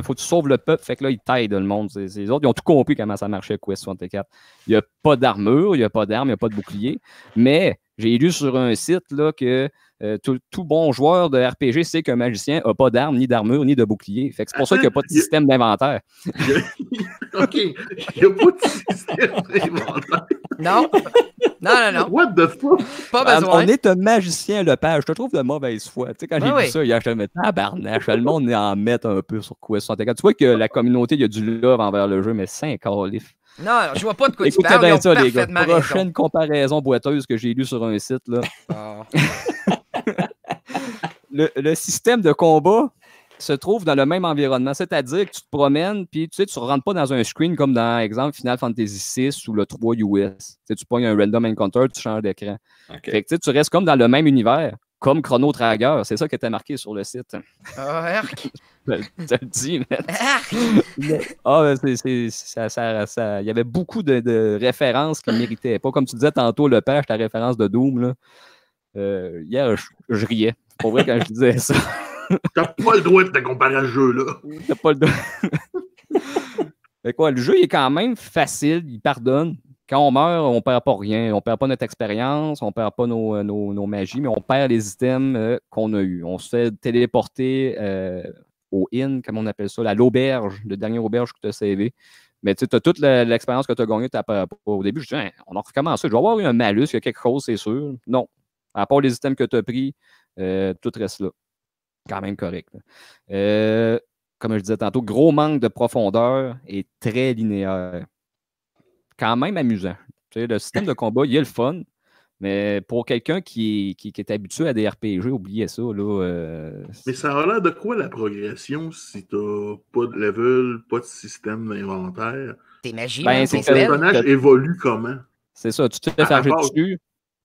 faut que tu sauves le peuple. Fait que là, ils taillent le monde. les autres, ils ont tout compris comment ça marchait Quest 64. Il n'y a pas d'armure, il n'y a pas d'armes, il n'y a pas de bouclier. Mais j'ai lu sur un site là, que euh, tout, bon joueur de RPG sait qu'un magicien n'a pas d'armes, ni d'armure, ni de bouclier. c'est pour ça qu'il n'y a pas de système d'inventaire. OK. Il n'y a pas de système d'inventaire. Non. Non, non, non. What the fuck? Pas ben, besoin. On est un magicien, le père. Je te trouve de mauvaise foi. Tu sais, quand j'ai ça, ben vu y ça, hier, je me tabarnache. Le monde en met un peu sur quoi 64. Tu vois que la communauté, il y a du love envers le jeu, mais c'est un calif. Non, je vois pas de quoi tu parles. Écoutez bien ça, les gars. Prochaine comparaison boiteuse que j'ai lue sur un site. Là. Ah. le, système de combat se trouve dans le même environnement, c'est-à-dire que tu te promènes, puis tu sais, tu ne rentres pas dans un screen comme dans, exemple, Final Fantasy VI ou le 3 US. Tu, sais, pognes un random encounter, tu changes d'écran. Fait tu restes comme dans le même univers comme Chrono Trigger. C'est ça qui était marqué sur le site. Ah, Herc! Tu le dis, mais. Ah, mais ça, ça, Il y avait beaucoup de, références qui méritaient. Pas comme tu disais tantôt, le père, la référence de Doom. Là. Euh, hier, je, riais. Pour vrai, quand je disais ça. T'as pas le droit de te comparer à ce jeu-là. T'as pas le droit. Mais quoi, le jeu il est quand même facile, il pardonne quand on meurt, on ne perd pas rien. On ne perd pas notre expérience, on ne perd pas euh, nos, nos, magies, mais on perd les items euh, qu'on a eus. On se fait téléporter euh, au inn, comme on appelle ça, à l'auberge, le dernière auberge que tu as sauvée. Mais tu as toute l'expérience que tu as gagnée, tu pas. Au début, je dis, hein, on a recommencé. Je vais avoir eu un malus, il y a quelque chose, c'est sûr. Non. À part les items que tu as pris, tout reste là. Quand même correct. comme je disais tantôt, gros manque de profondeur et très linéaire quand même amusant. le système de combat, il est le fun, mais pour quelqu'un qui, qui, est habitué à des RPG, oubliez ça. Là, euh, Mais ça a l'air de quoi la progression si t'as pas de level, pas de système d'inventaire? Ben, hein, c'est Ben, ton personnage évolue comment? C'est ça, tu te fais charger dessus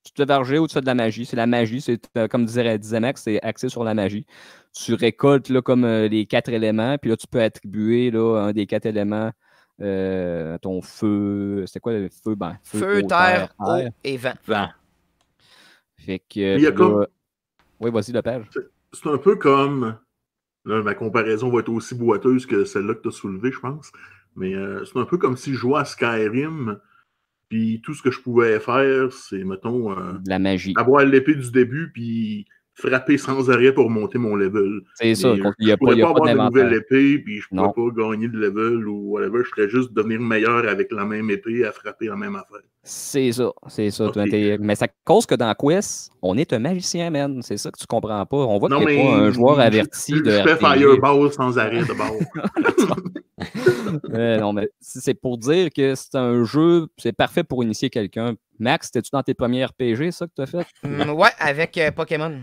tu te au-dessus de la magie. C'est la magie, c'est euh, comme disait, disait Max, c'est axé sur la magie. Tu récoltes là, comme euh, les quatre éléments, puis là, tu peux attribuer là, un des quatre éléments euh, ton feu. c'est quoi le feu? Ben, feu, terre, eau et vent. vent. Fait que. Oui, vas-y, le C'est un peu comme. Là, ma comparaison va être aussi boiteuse que celle-là que tu as soulevée, je pense. Mais euh, c'est un peu comme si je jouais à Skyrim, puis tout ce que je pouvais faire, c'est, mettons. Euh, la magie. Avoir l'épée du début, puis frapper sans arrêt pour monter mon level. C'est ça. Euh, je ne a pas, pas avoir de nouvelle épée, puis je ne pourrais pas gagner de level ou whatever. Je serais juste devenir meilleur avec la même épée à frapper la même affaire. C'est ça, c'est ça. Mais ça cause que dans Quest, on est un magicien, man. C'est ça que tu comprends pas. On voit que pas un joueur averti je, de. Je fais Fireball sans arrêt de bord. non, mais c'est pour dire que c'est un jeu, c'est parfait pour initier quelqu'un. Max, t'es-tu dans tes premiers RPG, ça que tu as fait? Mm, ouais, avec euh, Pokémon.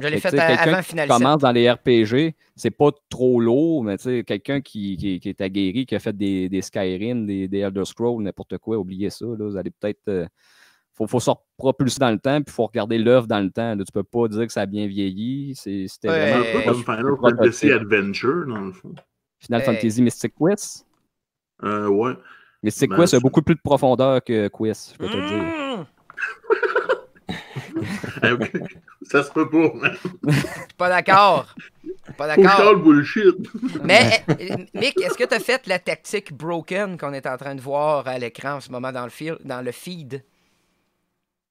Je l'ai fait, avant commence dans les RPG, c'est pas trop lourd, mais quelqu'un qui, qui, qui, est aguerri, qui a fait des, Skyrim, des, Elder Scrolls, n'importe quoi, oubliez ça. Là, vous allez peut-être. Il euh, faut, faut se propulser dans le temps, puis il faut regarder l'œuvre dans le temps. Là, tu peux pas dire que ça a bien vieilli. C'était vraiment. Un peu comme Final Fantasy Adventure, dans le fond. Final Fantasy Mystic Quest? Euh, ouais. Mystic ben, Quest a beaucoup plus de profondeur que Quest, je peux te dire. Mmh! Ah, ça se peut pas. pas d'accord. Pas d'accord. Mais eh, eh, Mick, est-ce que tu as fait la tactique broken qu'on est en train de voir à l'écran en ce moment dans le, fil dans le feed?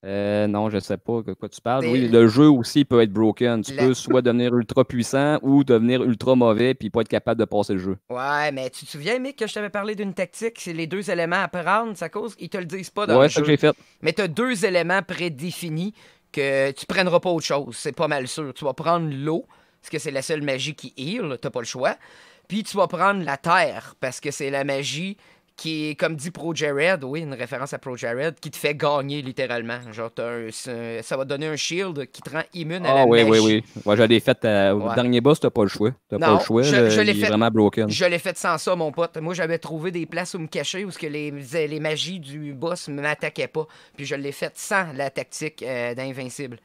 Euh, non, je sais pas de quoi tu parles. Oui, le jeu aussi peut être broken. Tu peux soit devenir ultra puissant ou devenir ultra mauvais puis pas être capable de passer le jeu. Ouais, mais tu te souviens, Mick, que je t'avais parlé d'une tactique, c'est les deux éléments à prendre, ça cause ils te le disent pas dans le jeu. j'ai fait. Mais tu deux éléments prédéfinis que tu prendras pas autre chose. C'est pas mal sûr. Tu vas prendre l'eau, parce que c'est la seule magie qui heal, t'as pas le choix. Puis tu vas prendre la terre, parce que c'est la magie qui est, comme dit Pro Jared, oui, une référence à Pro Jared, qui te fait gagner littéralement. Genre, ça va donner un shield qui te rend immune à ah la oui, oui, oui, oui. Moi, je l'ai fait euh, au dernier boss, t'as pas le choix. T'as pas le choix, je, fait, vraiment Je l'ai fait sans ça, mon pote. Moi, j'avais trouvé des places où me cacher, où que les, les magies du boss ne m'attaquaient pas. Puis je l'ai fait sans la tactique euh, d'invincible.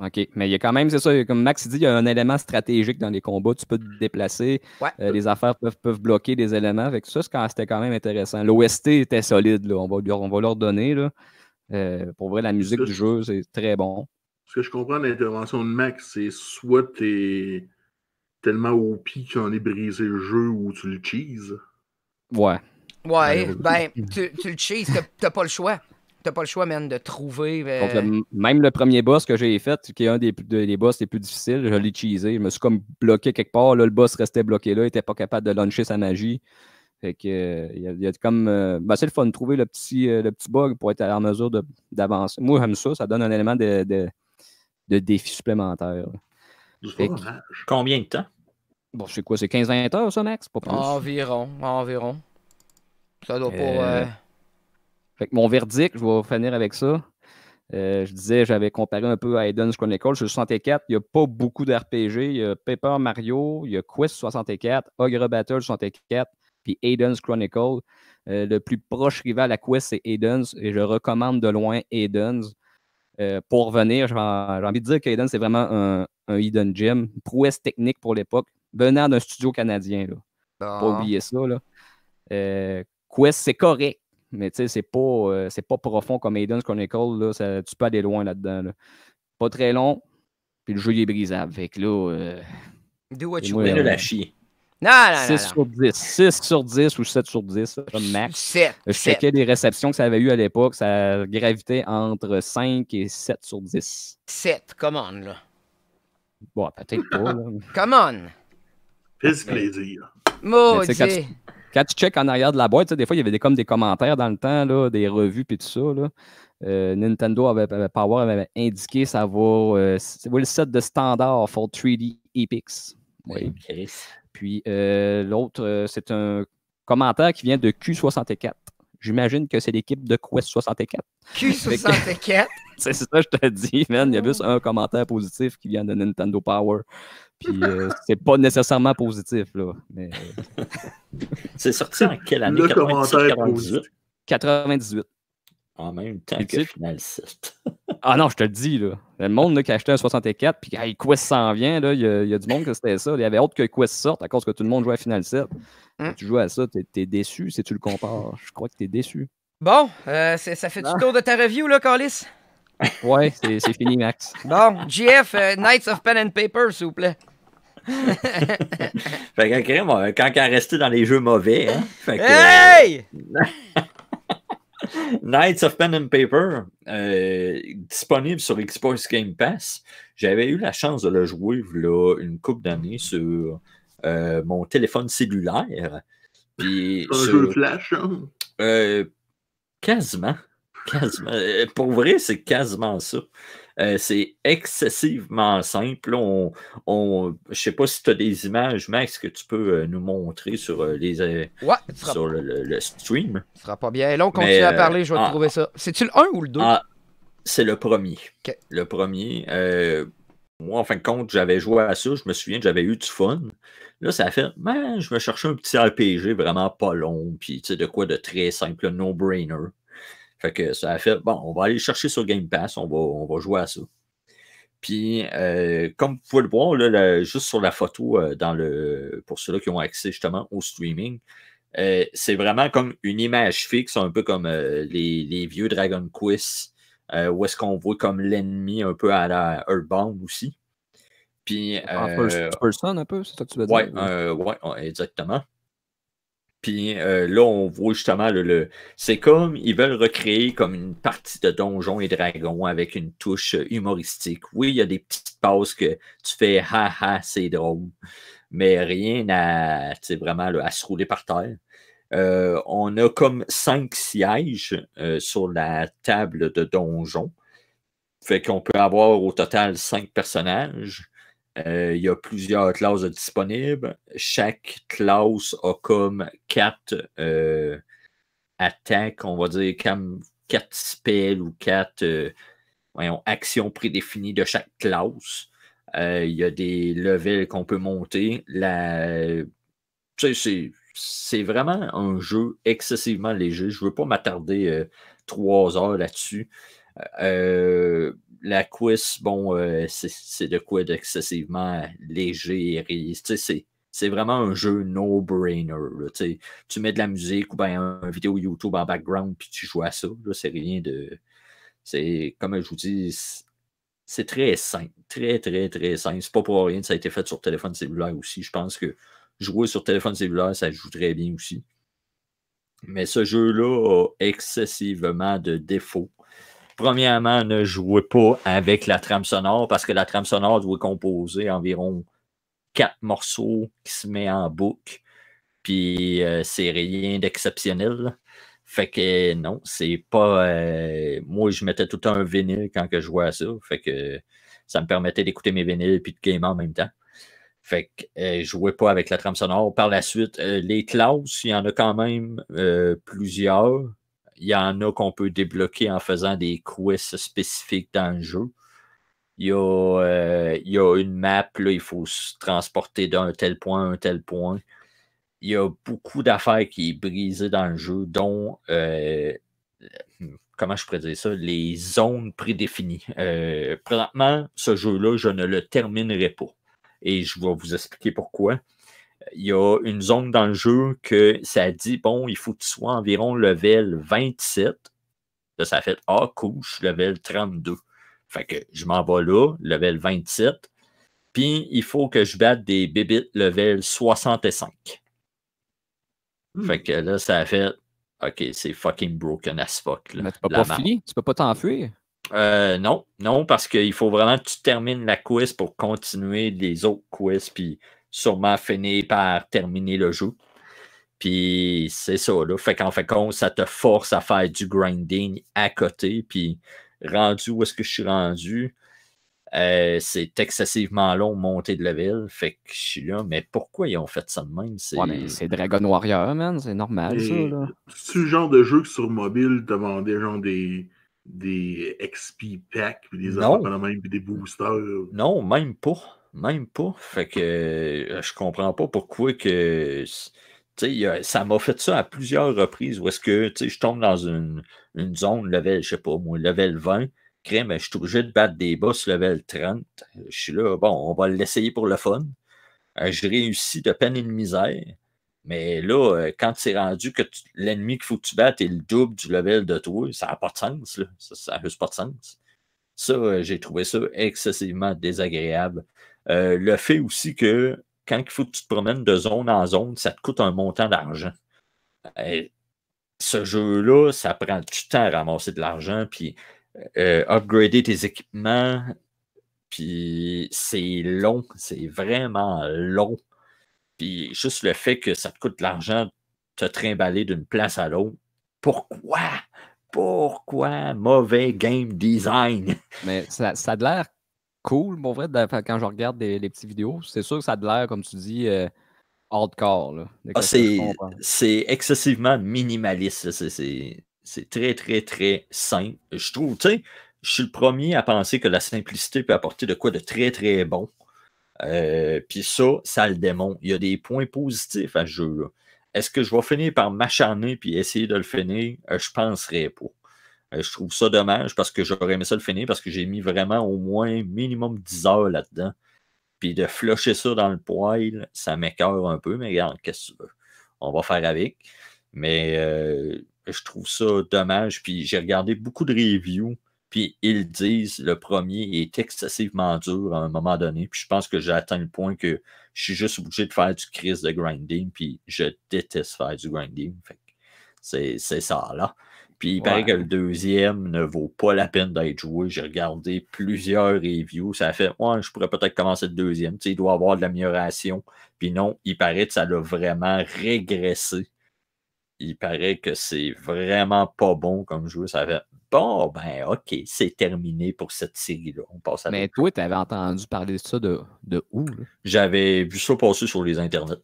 OK. Mais il y a quand même, c'est ça, comme Max dit, il y a un élément stratégique dans les combats. Tu peux te déplacer. Euh, les affaires peuvent, bloquer des éléments. avec ça, c'était quand même intéressant. L'OST était solide, On va, leur donner. Euh, pour vrai, la musique du jeu, c'est très bon. Ce que je comprends de l'intervention de Max, c'est soit es tellement au pi qu'on est brisé le jeu ou tu le cheese. Ouais. Ouais, ben, tu, le cheese, t'as pas le choix t'as pas le choix, même de trouver. Euh, même le premier boss que j'ai fait, qui est un des, des boss les plus difficiles, je l'ai cheesé. Je me suis comme bloqué quelque part. Là, le boss restait bloqué là, il était pas capable de lancer sa magie. Fait que, euh, il, y comme. Euh, ben, c'est le fun de trouver le petit, le petit bug pour être à la mesure d'avancer. Moi, j'aime ça. Ça donne un élément de, de, défi supplémentaire. combien de temps? Bon, c'est quoi? C'est 15-20 heures, ça, Max? Environ. Environ. Ça doit pas. Fait mon verdict, je vais finir avec ça. Euh, je disais, j'avais comparé un peu à Aiden's Chronicle sur 64. Il n'y a pas beaucoup d'RPG. Il y a Paper Mario, il y a Quest 64, Ogre Battle 64, puis Aiden's Chronicle. Euh, le plus proche rival à Quest, c'est Aiden's, et je recommande de loin Aiden's. Euh, pour revenir, j'ai envie de dire qu'Eden, c'est vraiment un, un, hidden gem, prouesse technique pour l'époque, venant d'un studio canadien. Là. Pas ah. oublier ça. Là. Quest, c'est correct mais tu sais, c'est pas, euh, pas profond comme Aiden's Chronicle. Là, ça, tu peux aller loin là-dedans. Pas très long, puis le jeu est brisable. Fait que là. Euh, Do what you la chier. Non, non, 6 sur 10. 6 sur 10 ou 7 sur 10, max. 7, je checkais les réceptions que ça avait eues à l'époque. Ça gravitait entre 5 et 7 sur 10. 7, come on, là. Bon, peut-être pas, là. come on! Qu'est-ce Maudit! Quand tu checkes en arrière de la boîte, des fois, il y avait des, comme des commentaires dans le temps, des revues et tout ça. Euh, Nintendo avait, Power avait indiqué ça euh, vaut, C'est le set de standard for 3D Epics. Oui. Ben, puis euh, l'autre, c'est un commentaire qui vient de Q64. J'imagine que c'est l'équipe de Quest 64. Q64? c'est ça, je te dis, man. Il y a oh. juste un commentaire positif qui vient de Nintendo Power. Puis euh, c'est pas nécessairement positif, là. Mais... c'est sorti en quelle année? Le commentaire 98? 98. En même temps Final 7. ah non, je te le dis, là. Le monde là, qui a acheté un 64, puis hey, Quest s'en vient, là. Il y, a, du monde que c'était ça. Il y avait autre que Quest sorte à cause que tout le monde jouait à Final 7. Hein? Tu jouais à ça, t'es es déçu si tu le compares. Je crois que t'es déçu. Bon, euh, ça fait du tour de ta review, là, Carlis? ouais, c'est fini, Max. Bon, GF, euh, Knights of Pen and Paper, s'il vous plaît. fait euh, quand, qu'il elle resté dans les jeux mauvais, hein, Knights of Pen and Paper, euh, disponible sur Xbox Game Pass. J'avais eu la chance de le jouer là, une couple d'années sur euh, mon téléphone cellulaire. Puis, un jeu flash, hein? quasiment. quasiment. Pour vrai, c'est quasiment ça. Euh, c'est excessivement simple. On, je ne sais pas si tu as des images, Max, que tu peux euh, nous montrer sur, euh, les, sur le, stream. Ce sera pas bien on Continue à parler, je vais ah, trouver ça. C'est-tu le 1 ou le 2? Ah, c'est le premier. Le premier. moi, en fin de compte, j'avais joué à ça. Je me souviens que j'avais eu du fun. Là, ça a fait, ben, je me cherchais un petit RPG vraiment pas long, puis de quoi de très simple, no-brainer que ça fait, bon, on va aller chercher sur Game Pass, on va, on va jouer à ça. Puis, euh, comme vous pouvez le voir, juste sur la photo, euh, dans le, pour ceux-là qui ont accès justement au streaming, euh, c'est vraiment comme une image fixe, un peu comme les, vieux Dragon Quest, où est-ce qu'on voit comme l'ennemi un peu à la Earthbound aussi. Puis, en first person un peu, c'est tu veux dire? Oui, exactement. Puis euh, là, on voit justement le. C'est comme ils veulent recréer comme une partie de donjon et Dragons avec une touche euh, humoristique. Oui, il y a des petites pauses que tu fais ha, c'est drôle. Mais rien à vraiment à se rouler par terre. Euh, on a comme cinq sièges sur la table de donjon. Fait qu'on peut avoir au total cinq personnages. Euh, il y a plusieurs classes disponibles. Chaque classe a comme quatre euh, attaques, on va dire, comme quatre spells ou quatre euh, actions prédéfinies de chaque classe. Il y a des levels qu'on peut monter. c'est vraiment un jeu excessivement léger. Je ne veux pas m'attarder trois heures là-dessus. Euh, la quiz bon, euh, c'est de quoi d'excessivement léger et C'est vraiment un jeu no-brainer. Tu mets de la musique ou bien une vidéo YouTube en background puis tu joues à ça. C'est rien de. C'est comme je vous dis, c'est très simple. Très, très, très simple. C'est pas pour rien que ça a été fait sur téléphone cellulaire aussi. Je pense que jouer sur téléphone cellulaire, ça joue très bien aussi. Mais ce jeu-là a excessivement de défauts. Premièrement, ne jouez pas avec la trame sonore parce que la trame sonore doit composer environ quatre morceaux qui se met en boucle. Puis euh, c'est rien d'exceptionnel. Fait que non, c'est pas. Euh, moi, je mettais tout un vinyle quand que je jouais à ça. Fait que ça me permettait d'écouter mes vinyles puis de gamer en même temps. Fait que euh, jouez jouais pas avec la trame sonore. Par la suite, les classes, il y en a quand même plusieurs il y en a qu'on peut débloquer en faisant des quests spécifiques dans le jeu. Il y a, euh, une map, il faut se transporter d'un tel point à un tel point. Il y a beaucoup d'affaires qui sont brisées dans le jeu, dont euh, comment je pourrais ça, les zones prédéfinies. Euh, présentement, ce jeu-là, je ne le terminerai pas. Et je vais vous expliquer pourquoi il y a une zone dans le jeu que ça dit bon, il faut que tu sois environ level 27. Là, ça fait Ah, couche level 32. Fait que je m'en vais là, level 27. Puis il faut que je batte des bébés level 65. Hmm. Fait que là, ça fait OK, c'est fucking broken as fuck. Mais tu peux pas fini, tu peux pas t'enfuir. Euh, non, non, parce qu'il faut vraiment que tu termines la quiz pour continuer les autres quiz. Puis sûrement finir par terminer le jeu. Puis c'est ça, là. Fait qu'en fait, quand ça te force à faire du grinding à côté. Puis rendu où est-ce que je suis rendu, euh, c'est excessivement long monter de level. Fait que je suis là, mais pourquoi ils ont fait ça de même? C'est Dragon Warrior, man, c'est normal, ça. C'est le genre de jeu que sur mobile, t'as des genre des, des XP packs, puis des, Même, des boosters. Non, même pas. Même pas. Fait que euh, je comprends pas pourquoi que. ça m'a fait ça à plusieurs reprises où est-ce que je tombe dans une, une, zone level, je sais pas moi, level 20, crème, je suis obligé de battre des boss level 30. Je suis là, bon, on va l'essayer pour le fun. Euh, je réussis de peine et de misère. Mais là, euh, quand c'est rendu que l'ennemi qu'il faut que tu battes est le double du level de toi, ça n'a pas de sens. Ça n'a juste pas de sens. Ça, j'ai trouvé ça excessivement désagréable. Euh, le fait aussi que quand il faut que tu te promènes de zone en zone, ça te coûte un montant d'argent. Euh, ce jeu-là, ça prend du temps à ramasser de l'argent, puis euh, upgrader tes équipements, puis c'est long, c'est vraiment long. Puis juste le fait que ça te coûte de l'argent te trimballer d'une place à l'autre, pourquoi? Pourquoi mauvais game design? Mais ça a l'air cool, mon vrai, quand je regarde les petites vidéos. C'est sûr que ça a de l'air, comme tu dis, euh, hardcore. Ah, c'est excessivement minimaliste. C'est très, très, très simple. Je trouve, tu sais, je suis le premier à penser que la simplicité peut apporter de quoi de très, très bon. Euh, puis ça, ça le démontre. Il y a des points positifs à ce jeu-là. Est-ce que je vais finir par m'acharner puis essayer de le finir? Je euh, je penserais pas. Euh, je trouve ça dommage parce que j'aurais aimé ça le finir parce que j'ai mis vraiment au moins minimum 10 heures là-dedans. Puis de flusher ça dans le poil, ça m'écœure un peu, mais regarde, qu'est-ce que tu veux? On va faire avec. Mais euh, je trouve ça dommage. Puis j'ai regardé beaucoup de reviews, puis ils disent le premier est excessivement dur à un moment donné. Puis je pense que j'ai atteint le point que je suis juste obligé de faire du crise de grinding, puis je déteste faire du grinding. c'est ça là. Puis il paraît que le deuxième ne vaut pas la peine d'être joué. J'ai regardé plusieurs reviews. Ça fait, ouais, je pourrais peut-être commencer le deuxième. Tu il doit avoir de l'amélioration. Puis non, il paraît que ça l'a vraiment régressé. Il paraît que c'est vraiment pas bon comme jeu. Ça fait, bon, ben, OK, c'est terminé pour cette série-là. On passe à Mais toi, tu avais entendu parler de ça de, de où? J'avais vu ça passer sur les internets.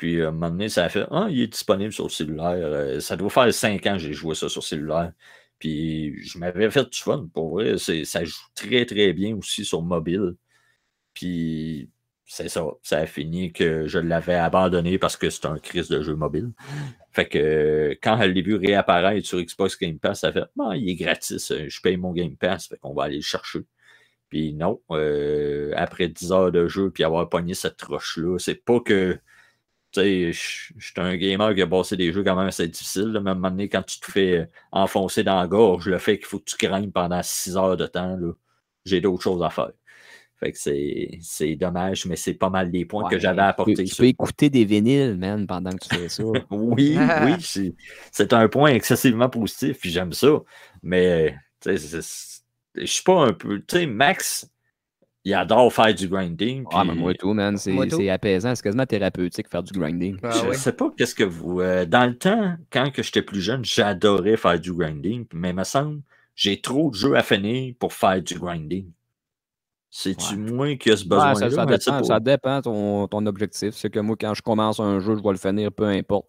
Puis, à euh, un moment donné, ça a fait Ah, il est disponible sur le cellulaire. Euh, ça doit faire cinq ans que j'ai joué ça sur cellulaire. Puis, je m'avais fait du fun. Pour vrai, ça joue très, très bien aussi sur mobile. Puis, c'est ça. Ça a fini que je l'avais abandonné parce que c'est un crise de jeu mobile. Fait que quand à l'ébut réapparaît sur Xbox Game Pass, ça fait ah, il est gratis, euh, je paye mon Game Pass, fait qu'on va aller le chercher. Puis non, après 10 heures de jeu, puis avoir pogné cette roche-là, c'est pas que je suis un gamer qui a bossé des jeux quand même assez difficiles. mais Même un moment donné, quand tu te fais enfoncer dans la gorge, le fait qu'il faut que tu craignes pendant 6 heures de temps, j'ai d'autres choses à faire. Fait que c'est dommage, mais c'est pas mal des points que j'avais à apporter. tu peux écouter des vinyles, man, pendant que tu fais ça. oui, oui, ah. c'est un point excessivement positif, puis j'aime ça. Mais tu sais, je suis pas un peu. Tu sais, Max, il adore faire du grinding. Ah, mais moi tout, man. C'est apaisant. C'est quasiment thérapeutique faire du grinding. Ah je ne sais pas qu'est-ce que vous. Euh, dans le temps, quand j'étais plus jeune, j'adorais faire du grinding. Mais il me semble, j'ai trop de jeux à finir pour faire du grinding. C'est-tu moins que ce besoin ça, dépend, de ton, objectif. C'est que moi, quand je commence un jeu, je vais le finir, peu importe.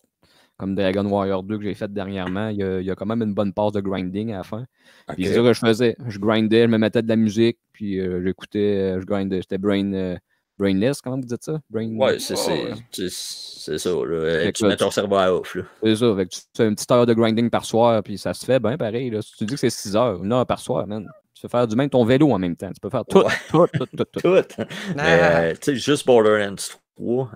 Comme Dragon Warrior 2 que j'ai fait dernièrement, il y, a, quand même une bonne passe de grinding à la fin. c'est que je faisais. Je grindais, je me mettais de la musique, puis euh, j'écoutais, euh, je grindais, j'étais brain, euh, brainless, comment vous dites ça? Brain... Ouais, c'est ça. Là. tu mets ton cerveau à off. C'est ça, fait tu fais une petite heure de grinding par soir, puis ça se fait bien pareil. Là. Si tu dis que c'est 6 heures, une heure par soir, Tu peux faire du même ton vélo en même temps. Tu peux faire tout, tout, tout, tout, tout. tu sais, juste Borderlands 3,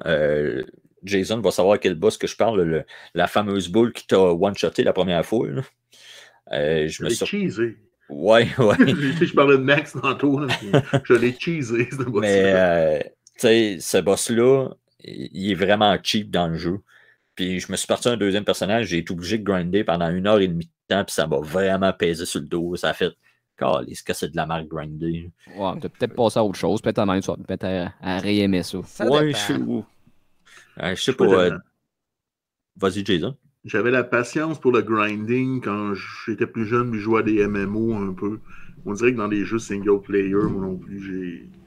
Jason va savoir quel boss que je parle, la fameuse boule qui t'a one-shoté la première fois. je me suis cheesé. Ouais, ouais. je parlais de Max tantôt, je l'ai cheesé, ce boss-là. Mais, euh, tu sais, ce boss-là, il est vraiment cheap dans le jeu. Puis je me suis parti un deuxième personnage, j'ai été obligé de grinder pendant une heure et demie de temps, puis ça m'a vraiment pesé sur le dos. Ça a fait, est-ce que c'est de la marque grinder. Ouais, t'as peut-être passé à autre chose, peut-être en même, peut-être à, aimer ça. ouais, je suis où. Euh, je sais pas. Euh, vas-y, Jason. J'avais la patience pour le grinding quand j'étais plus jeune, mais je jouais à des MMO un peu. On dirait que dans les jeux single player, moi non plus,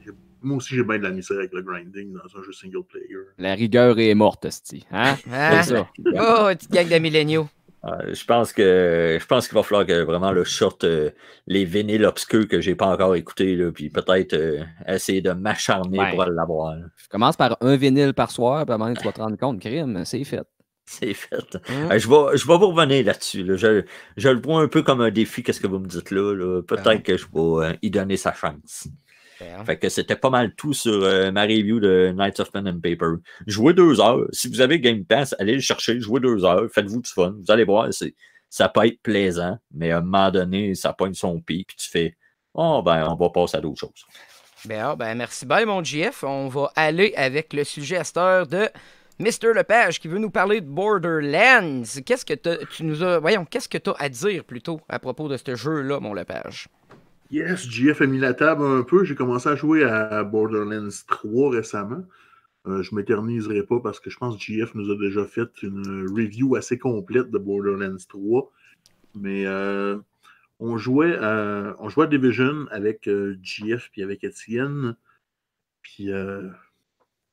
j'ai. Moi aussi, j'ai bien de la misère avec le grinding dans un jeu single player. La rigueur est morte, Sti. Hein? Hein? C'est ça. Oh, petite gang de milléniaux. Euh, je pense que je pense qu'il va falloir que vraiment le short euh, les vinyles obscurs que j'ai pas encore écoutés puis peut-être euh, essayer de m'acharner pour l'avoir. Je commence par un vinyle par soir, puis à un moment donné, tu vas te rendre compte, crime, c'est fait. C'est fait. Hein? je, vais, je vais vous revenir là-dessus. Je, je, le vois un peu comme un défi, qu'est-ce que vous me dites là. Ben Peut-être que je vais euh, y donner sa chance. Ben fait que c'était pas mal tout sur euh, ma review de Knights of Pen and Paper. Jouez deux heures. Si vous avez Game Pass, allez le chercher, jouez deux heures, faites-vous du fun. Vous allez voir, ça peut être plaisant, mais à un moment donné, ça pogne son pied, puis tu fais Oh ben on va passer à d'autres choses. Bien, ah, ben merci bien mon GF. On va aller avec le suggesteur de Mr. Lepage qui veut nous parler de Borderlands. Qu'est-ce que tu nous as. Voyons, qu'est-ce que tu as à dire plutôt à propos de ce jeu-là, mon Lepage? Yes, JF a mis la table un peu. J'ai commencé à jouer à Borderlands 3 récemment. Euh, je ne m'éterniserai pas parce que je pense que JF nous a déjà fait une review assez complète de Borderlands 3. Mais euh, on, jouait à, on jouait Division avec GF euh, JF puis avec Etienne. Puis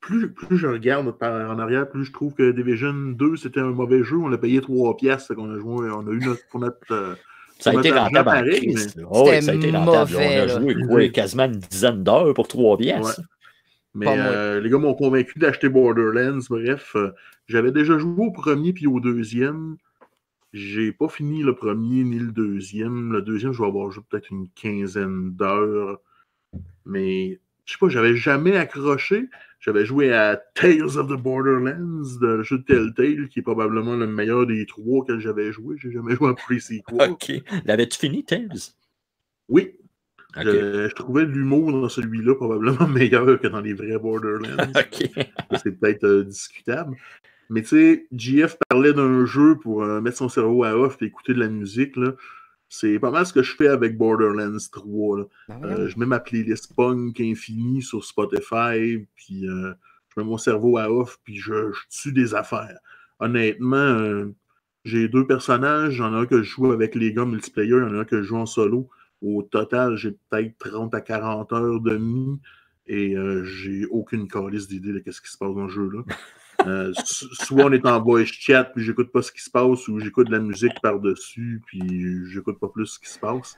plus, je regarde en arrière, plus je trouve que Division 2, c'était un mauvais jeu. On a payé 3 pièces qu'on a joué. On a eu notre, pour notre. Euh, ça a, été rentable ça a été On a joué quasiment une dizaine d'heures pour 3 pièces. Mais euh, les gars m'ont convaincu d'acheter Borderlands. Bref, euh, j'avais déjà joué au premier puis au deuxième. J'ai pas fini le premier ni le deuxième. Le deuxième, je vais avoir joué peut-être une quinzaine d'heures. Mais je sais pas, j'avais jamais accroché. J'avais joué à Tales of the Borderlands, le jeu de Telltale, qui est probablement le meilleur des trois que j'avais joué. J'ai jamais joué à pre OK. L'avais-tu fini, Tales? Oui. Je, trouvais l'humour dans celui-là probablement meilleur que dans les vrais Borderlands. OK. C'est peut-être euh, discutable. Mais tu sais, GF parlait d'un jeu pour euh, mettre son cerveau à off et écouter de la musique. Là. C'est pas mal ce que je fais avec Borderlands 3. Ben euh, je mets ma playlist punk infinie sur Spotify, puis euh, je mets mon cerveau à off, puis je, tue des affaires. Honnêtement, euh, j'ai deux personnages. J'en ai un que je joue avec les gars multiplayer, il y en a un que je joue en solo. Au total, j'ai peut-être 30 à 40 heures de nuit et j'ai aucune calice d'idée de ce qui se passe dans le jeu. là. Euh, soit on est en voice chat, puis j'écoute pas ce qui se passe, ou j'écoute de la musique par-dessus, puis j'écoute pas plus ce qui se passe.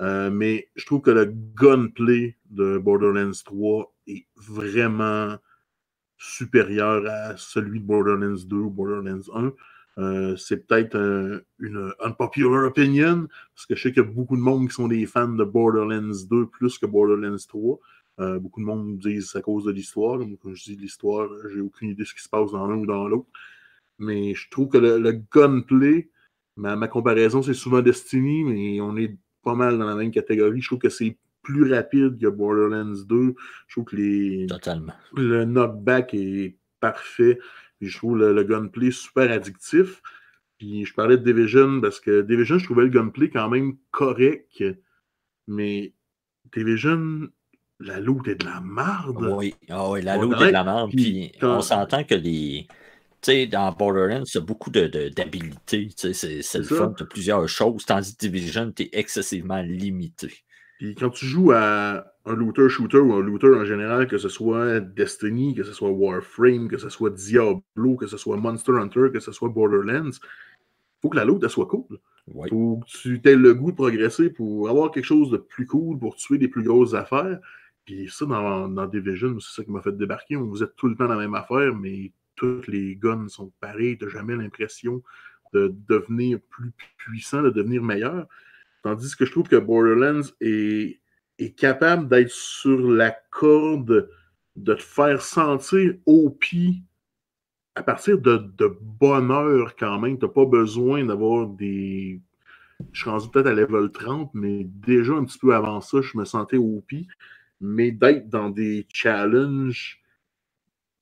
Euh, mais je trouve que le gunplay de Borderlands 3 est vraiment supérieur à celui de Borderlands 2 ou Borderlands 1. Euh, c'est peut-être une unpopular opinion, parce que je sais qu'il y a beaucoup de monde qui sont des fans de Borderlands 2 plus que Borderlands 3. Euh, beaucoup de monde me disent à cause de l'histoire. comme je dis, l'histoire, j'ai aucune idée de ce qui se passe dans l'un ou dans l'autre. Mais je trouve que le, gunplay, ma, comparaison, c'est souvent Destiny, mais on est pas mal dans la même catégorie. Je trouve que c'est plus rapide que Borderlands 2. Je trouve que les. Le knockback est parfait. Puis je trouve le, le gunplay super addictif. Puis je parlais de Division parce que Division, je trouvais le gunplay quand même correct. Mais Division, la loot est de la merde. Ah ah oui, la loot est de la merde. Puis on s'entend que les. Tu sais, dans Borderlands, il y beaucoup d'habilités. c'est le fun de plusieurs choses. Tandis que Division, tu es excessivement limité. Puis quand tu joues à un looter-shooter ou un looter en général, que ce soit Destiny, que ce soit Warframe, que ce soit Diablo, que ce soit Monster Hunter, que ce soit Borderlands, faut que la loot, soit cool. Ou que tu aies le goût de progresser pour avoir quelque chose de plus cool, pour tuer des plus grosses affaires. Puis ça, dans, dans Division, c'est ça qui m'a fait débarquer. On vous êtes tout le temps dans la même affaire, mais toutes les guns sont pareils. T'as jamais l'impression de devenir plus puissant, de devenir meilleur. Tandis que je trouve que Borderlands est, est capable d'être sur la corde, de te faire sentir au pi, à partir de, bonheur quand même. T'as pas besoin d'avoir des je suis rendu peut-être à level 30, mais déjà un petit peu avant ça, je me sentais au pied mais d'être dans des challenges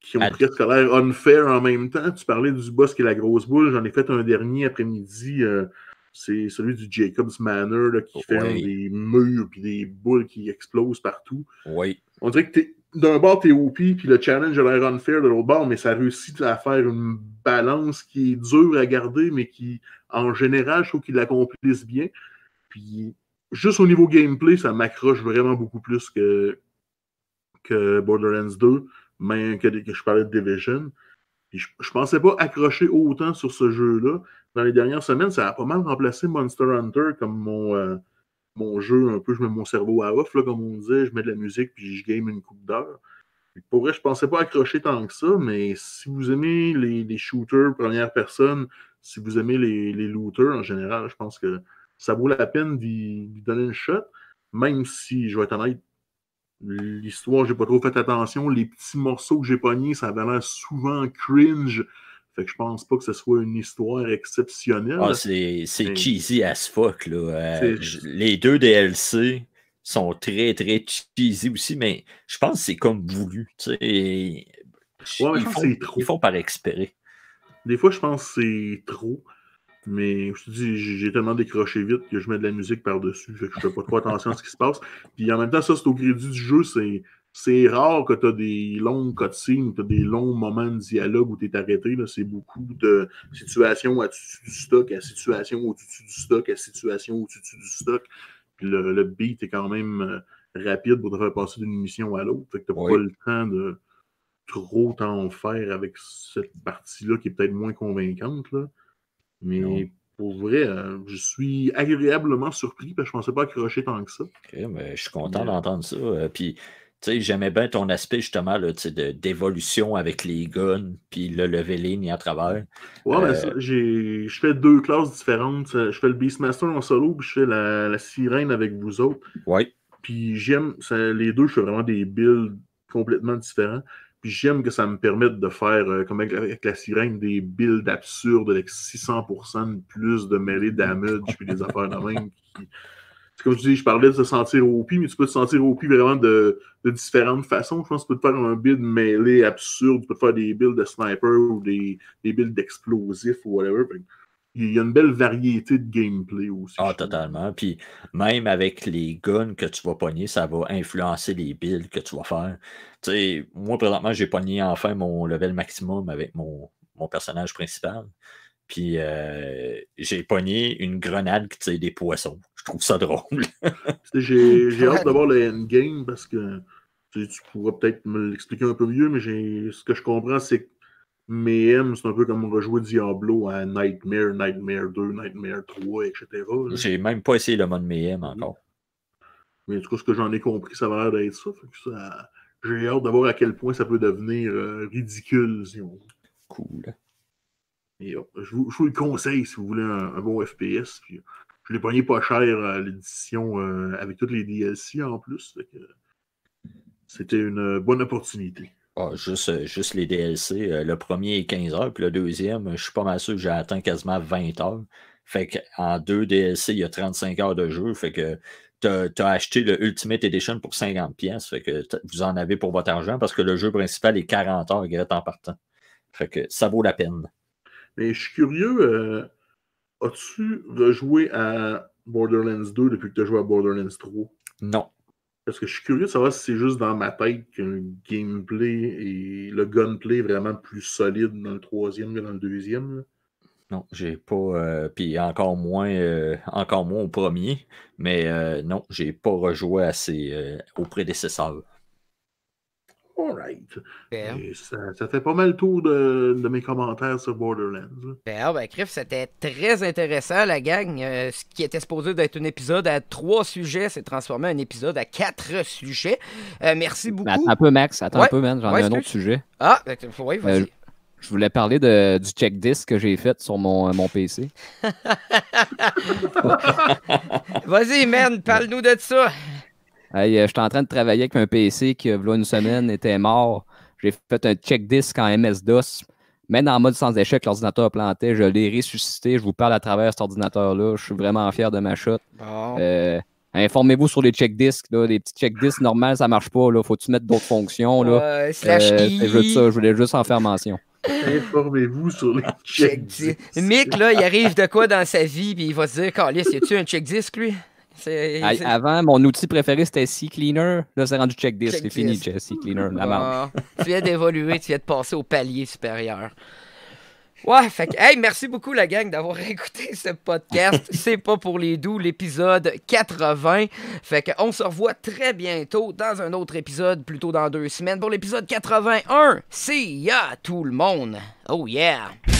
qui ont ah. presque l'air unfair en même temps. Tu parlais du boss qui est la grosse boule. J'en ai fait un dernier après-midi. Euh, c'est celui du Jacob's Manor qui fait des murs et des boules qui explosent partout. Oui. On dirait que d'un bord, t'es OP, puis le challenge a l'air unfair de l'autre bord, mais ça réussit à faire une balance qui est dure à garder, mais qui, en général, je trouve qu'ils l'accomplissent bien. Puis juste au niveau gameplay, ça m'accroche vraiment beaucoup plus que, que Borderlands 2, même que, je parlais de Division. je, ne pensais pas accrocher autant sur ce jeu-là. Dans les dernières semaines, ça a pas mal remplacé Monster Hunter comme mon, euh, mon jeu, un peu, je mets mon cerveau à off, comme on disait, je mets de la musique puis je game une coupe d'heure. Pour vrai, je pensais pas accrocher tant que ça, mais si vous aimez les, les shooters première personne, si vous aimez les, les looters en général, je pense que ça vaut la peine d'y donner une shot, même si, je vais être honnête, l'histoire, j'ai pas trop fait attention. Les petits morceaux que j'ai pognés, ça avait l'air souvent cringe. Fait que je pense pas que ce soit une histoire exceptionnelle. Ah, c'est mais... cheesy as fuck, là. Euh, les deux DLC sont très, très cheesy aussi, mais je pense que c'est comme voulu. Ouais, ils, font, trop. ils font par expérience. Des fois, je pense que c'est trop. Mais je te dis, j'ai tellement décroché vite que je mets de la musique par-dessus. Fait que je fais pas trop attention à ce qui se passe. Puis en même temps, ça, c'est au crédit du jeu, c'est. rare que tu as des longs cutscenes, tu des longs moments de dialogue où tu es arrêté. C'est beaucoup de situations au-dessus du stock, à situation au-dessus du stock, à situation au-dessus du stock. Puis le, beat est quand même euh, rapide pour te faire passer d'une mission à l'autre. Fait que tu pas le temps de trop t'en faire avec cette partie-là qui est peut-être moins convaincante. Là. Mais pour vrai, euh, je suis agréablement surpris parce que je ne pensais pas accrocher tant que ça. mais je suis content d'entendre ça. Euh, puis, j'aimais bien ton aspect justement de, d'évolution avec les guns, puis le lever à travers. Ouais, euh, je fais deux classes différentes. Je fais le Beastmaster en solo, puis je fais la, sirène avec vous autres. Ouais. Puis j'aime, les deux, je fais vraiment des builds complètement différents. Puis j'aime que ça me permette de faire, euh, comme avec, la sirène, des builds absurdes avec 600% de plus de mêlée damage, puis des affaires de même. Comme je dis, je parlais de se sentir au mais tu peux te sentir au pied vraiment de, différentes façons. Je pense que tu peux te faire un build mêlée absurde, tu peux faire des builds de sniper ou des, builds d'explosifs ou whatever il y a une belle variété de gameplay aussi. Ah, totalement. Puis même avec les guns que tu vas pogner, ça va influencer les builds que tu vas faire. Tu sais, moi, présentement, j'ai pogné enfin mon level maximum avec mon, personnage principal. Puis euh, j'ai pogné une grenade qui tire des poissons. Je trouve ça drôle. j'ai hâte d'avoir le endgame parce que tu, tu pourras peut-être me l'expliquer un peu mieux, mais ce que je comprends, c'est que mais c'est un peu comme rejouer Diablo à Nightmare, Nightmare 2, Nightmare 3, etc. J'ai même pas essayé le mode Mayhem encore. Mm. Mais tout cas, ce que j'en ai compris, ça va l'air d'être ça. J'ai hâte de voir à quel point ça peut devenir euh, ridicule, si on... Cool. Oh, et, je, vous, le conseille si vous voulez un, bon FPS. je l'ai pogné pas cher à l'édition euh, avec toutes les DLC en plus. C'était une euh, bonne opportunité. Ah, juste, euh, juste les DLC. Euh, le premier est 15 heures, puis le deuxième, je suis pas mal sûr que j'ai atteint quasiment 20 heures. Fait en deux DLC, il y a 35 heures de jeu. Fait que tu as, acheté le Ultimate Edition pour 50$. Fait que vous en avez pour votre argent parce que le jeu principal est 40 heures en partant. Fait que ça vaut la peine. Mais je suis curieux, euh, as-tu rejoué à Borderlands 2 depuis que tu as joué à Borderlands 3? Non, parce que je suis curieux de savoir si c'est juste dans ma tête qu'un gameplay et le gunplay vraiment plus solide dans le troisième que dans le deuxième. Non, j'ai pas. Euh, puis encore moins euh, encore moins au premier. Mais euh, non, j'ai pas rejoué assez aux prédécesseurs. Alright. Ça, fait pas mal le tour de, mes commentaires sur Borderlands. Ben, ben c'était très intéressant, la gang. Euh, ce qui était supposé d'être un épisode à trois sujets s'est transformé en un épisode à quatre sujets. Euh, merci beaucoup. Attends un peu, Max. Attends un peu, man. J'en ai un autre sujet. Ah, ben, oui, euh, vas-y. je voulais parler de, du check disk que j'ai fait sur mon, mon PC. vas-y, man, parle-nous de ça. Euh, je suis en train de travailler avec un PC qui, a euh, une semaine, était mort. J'ai fait un check disk en MS-DOS. Même en mode sans échec, l'ordinateur a planté. Je l'ai ressuscité. Je vous parle à travers cet ordinateur-là. Je suis vraiment fier de ma shot. Euh, informez-vous sur les check disks, Là. Les petits check disks normales, ça ne marche pas. Là. Faut tu mettre d'autres fonctions. Là. slash ça. Je voulais juste en faire mention. Informez-vous sur les check disks. Mick, là, il arrive de quoi dans sa vie, puis il va se dire, Carlis, y a-tu un check disk lui? avant, mon outil préféré, c'était C-Cleaner. Là, c'est rendu check this. C'est fini, Sea cleaner tu viens d'évoluer, tu viens de passer au palier supérieur. Ouais, fait que, hey, merci beaucoup, la gang, d'avoir écouté ce podcast. C'est pas pour les doux, l'épisode 80. Fait que, on se revoit très bientôt dans un autre épisode, plutôt dans deux semaines, pour l'épisode 81. See ya, tout le monde. Oh yeah!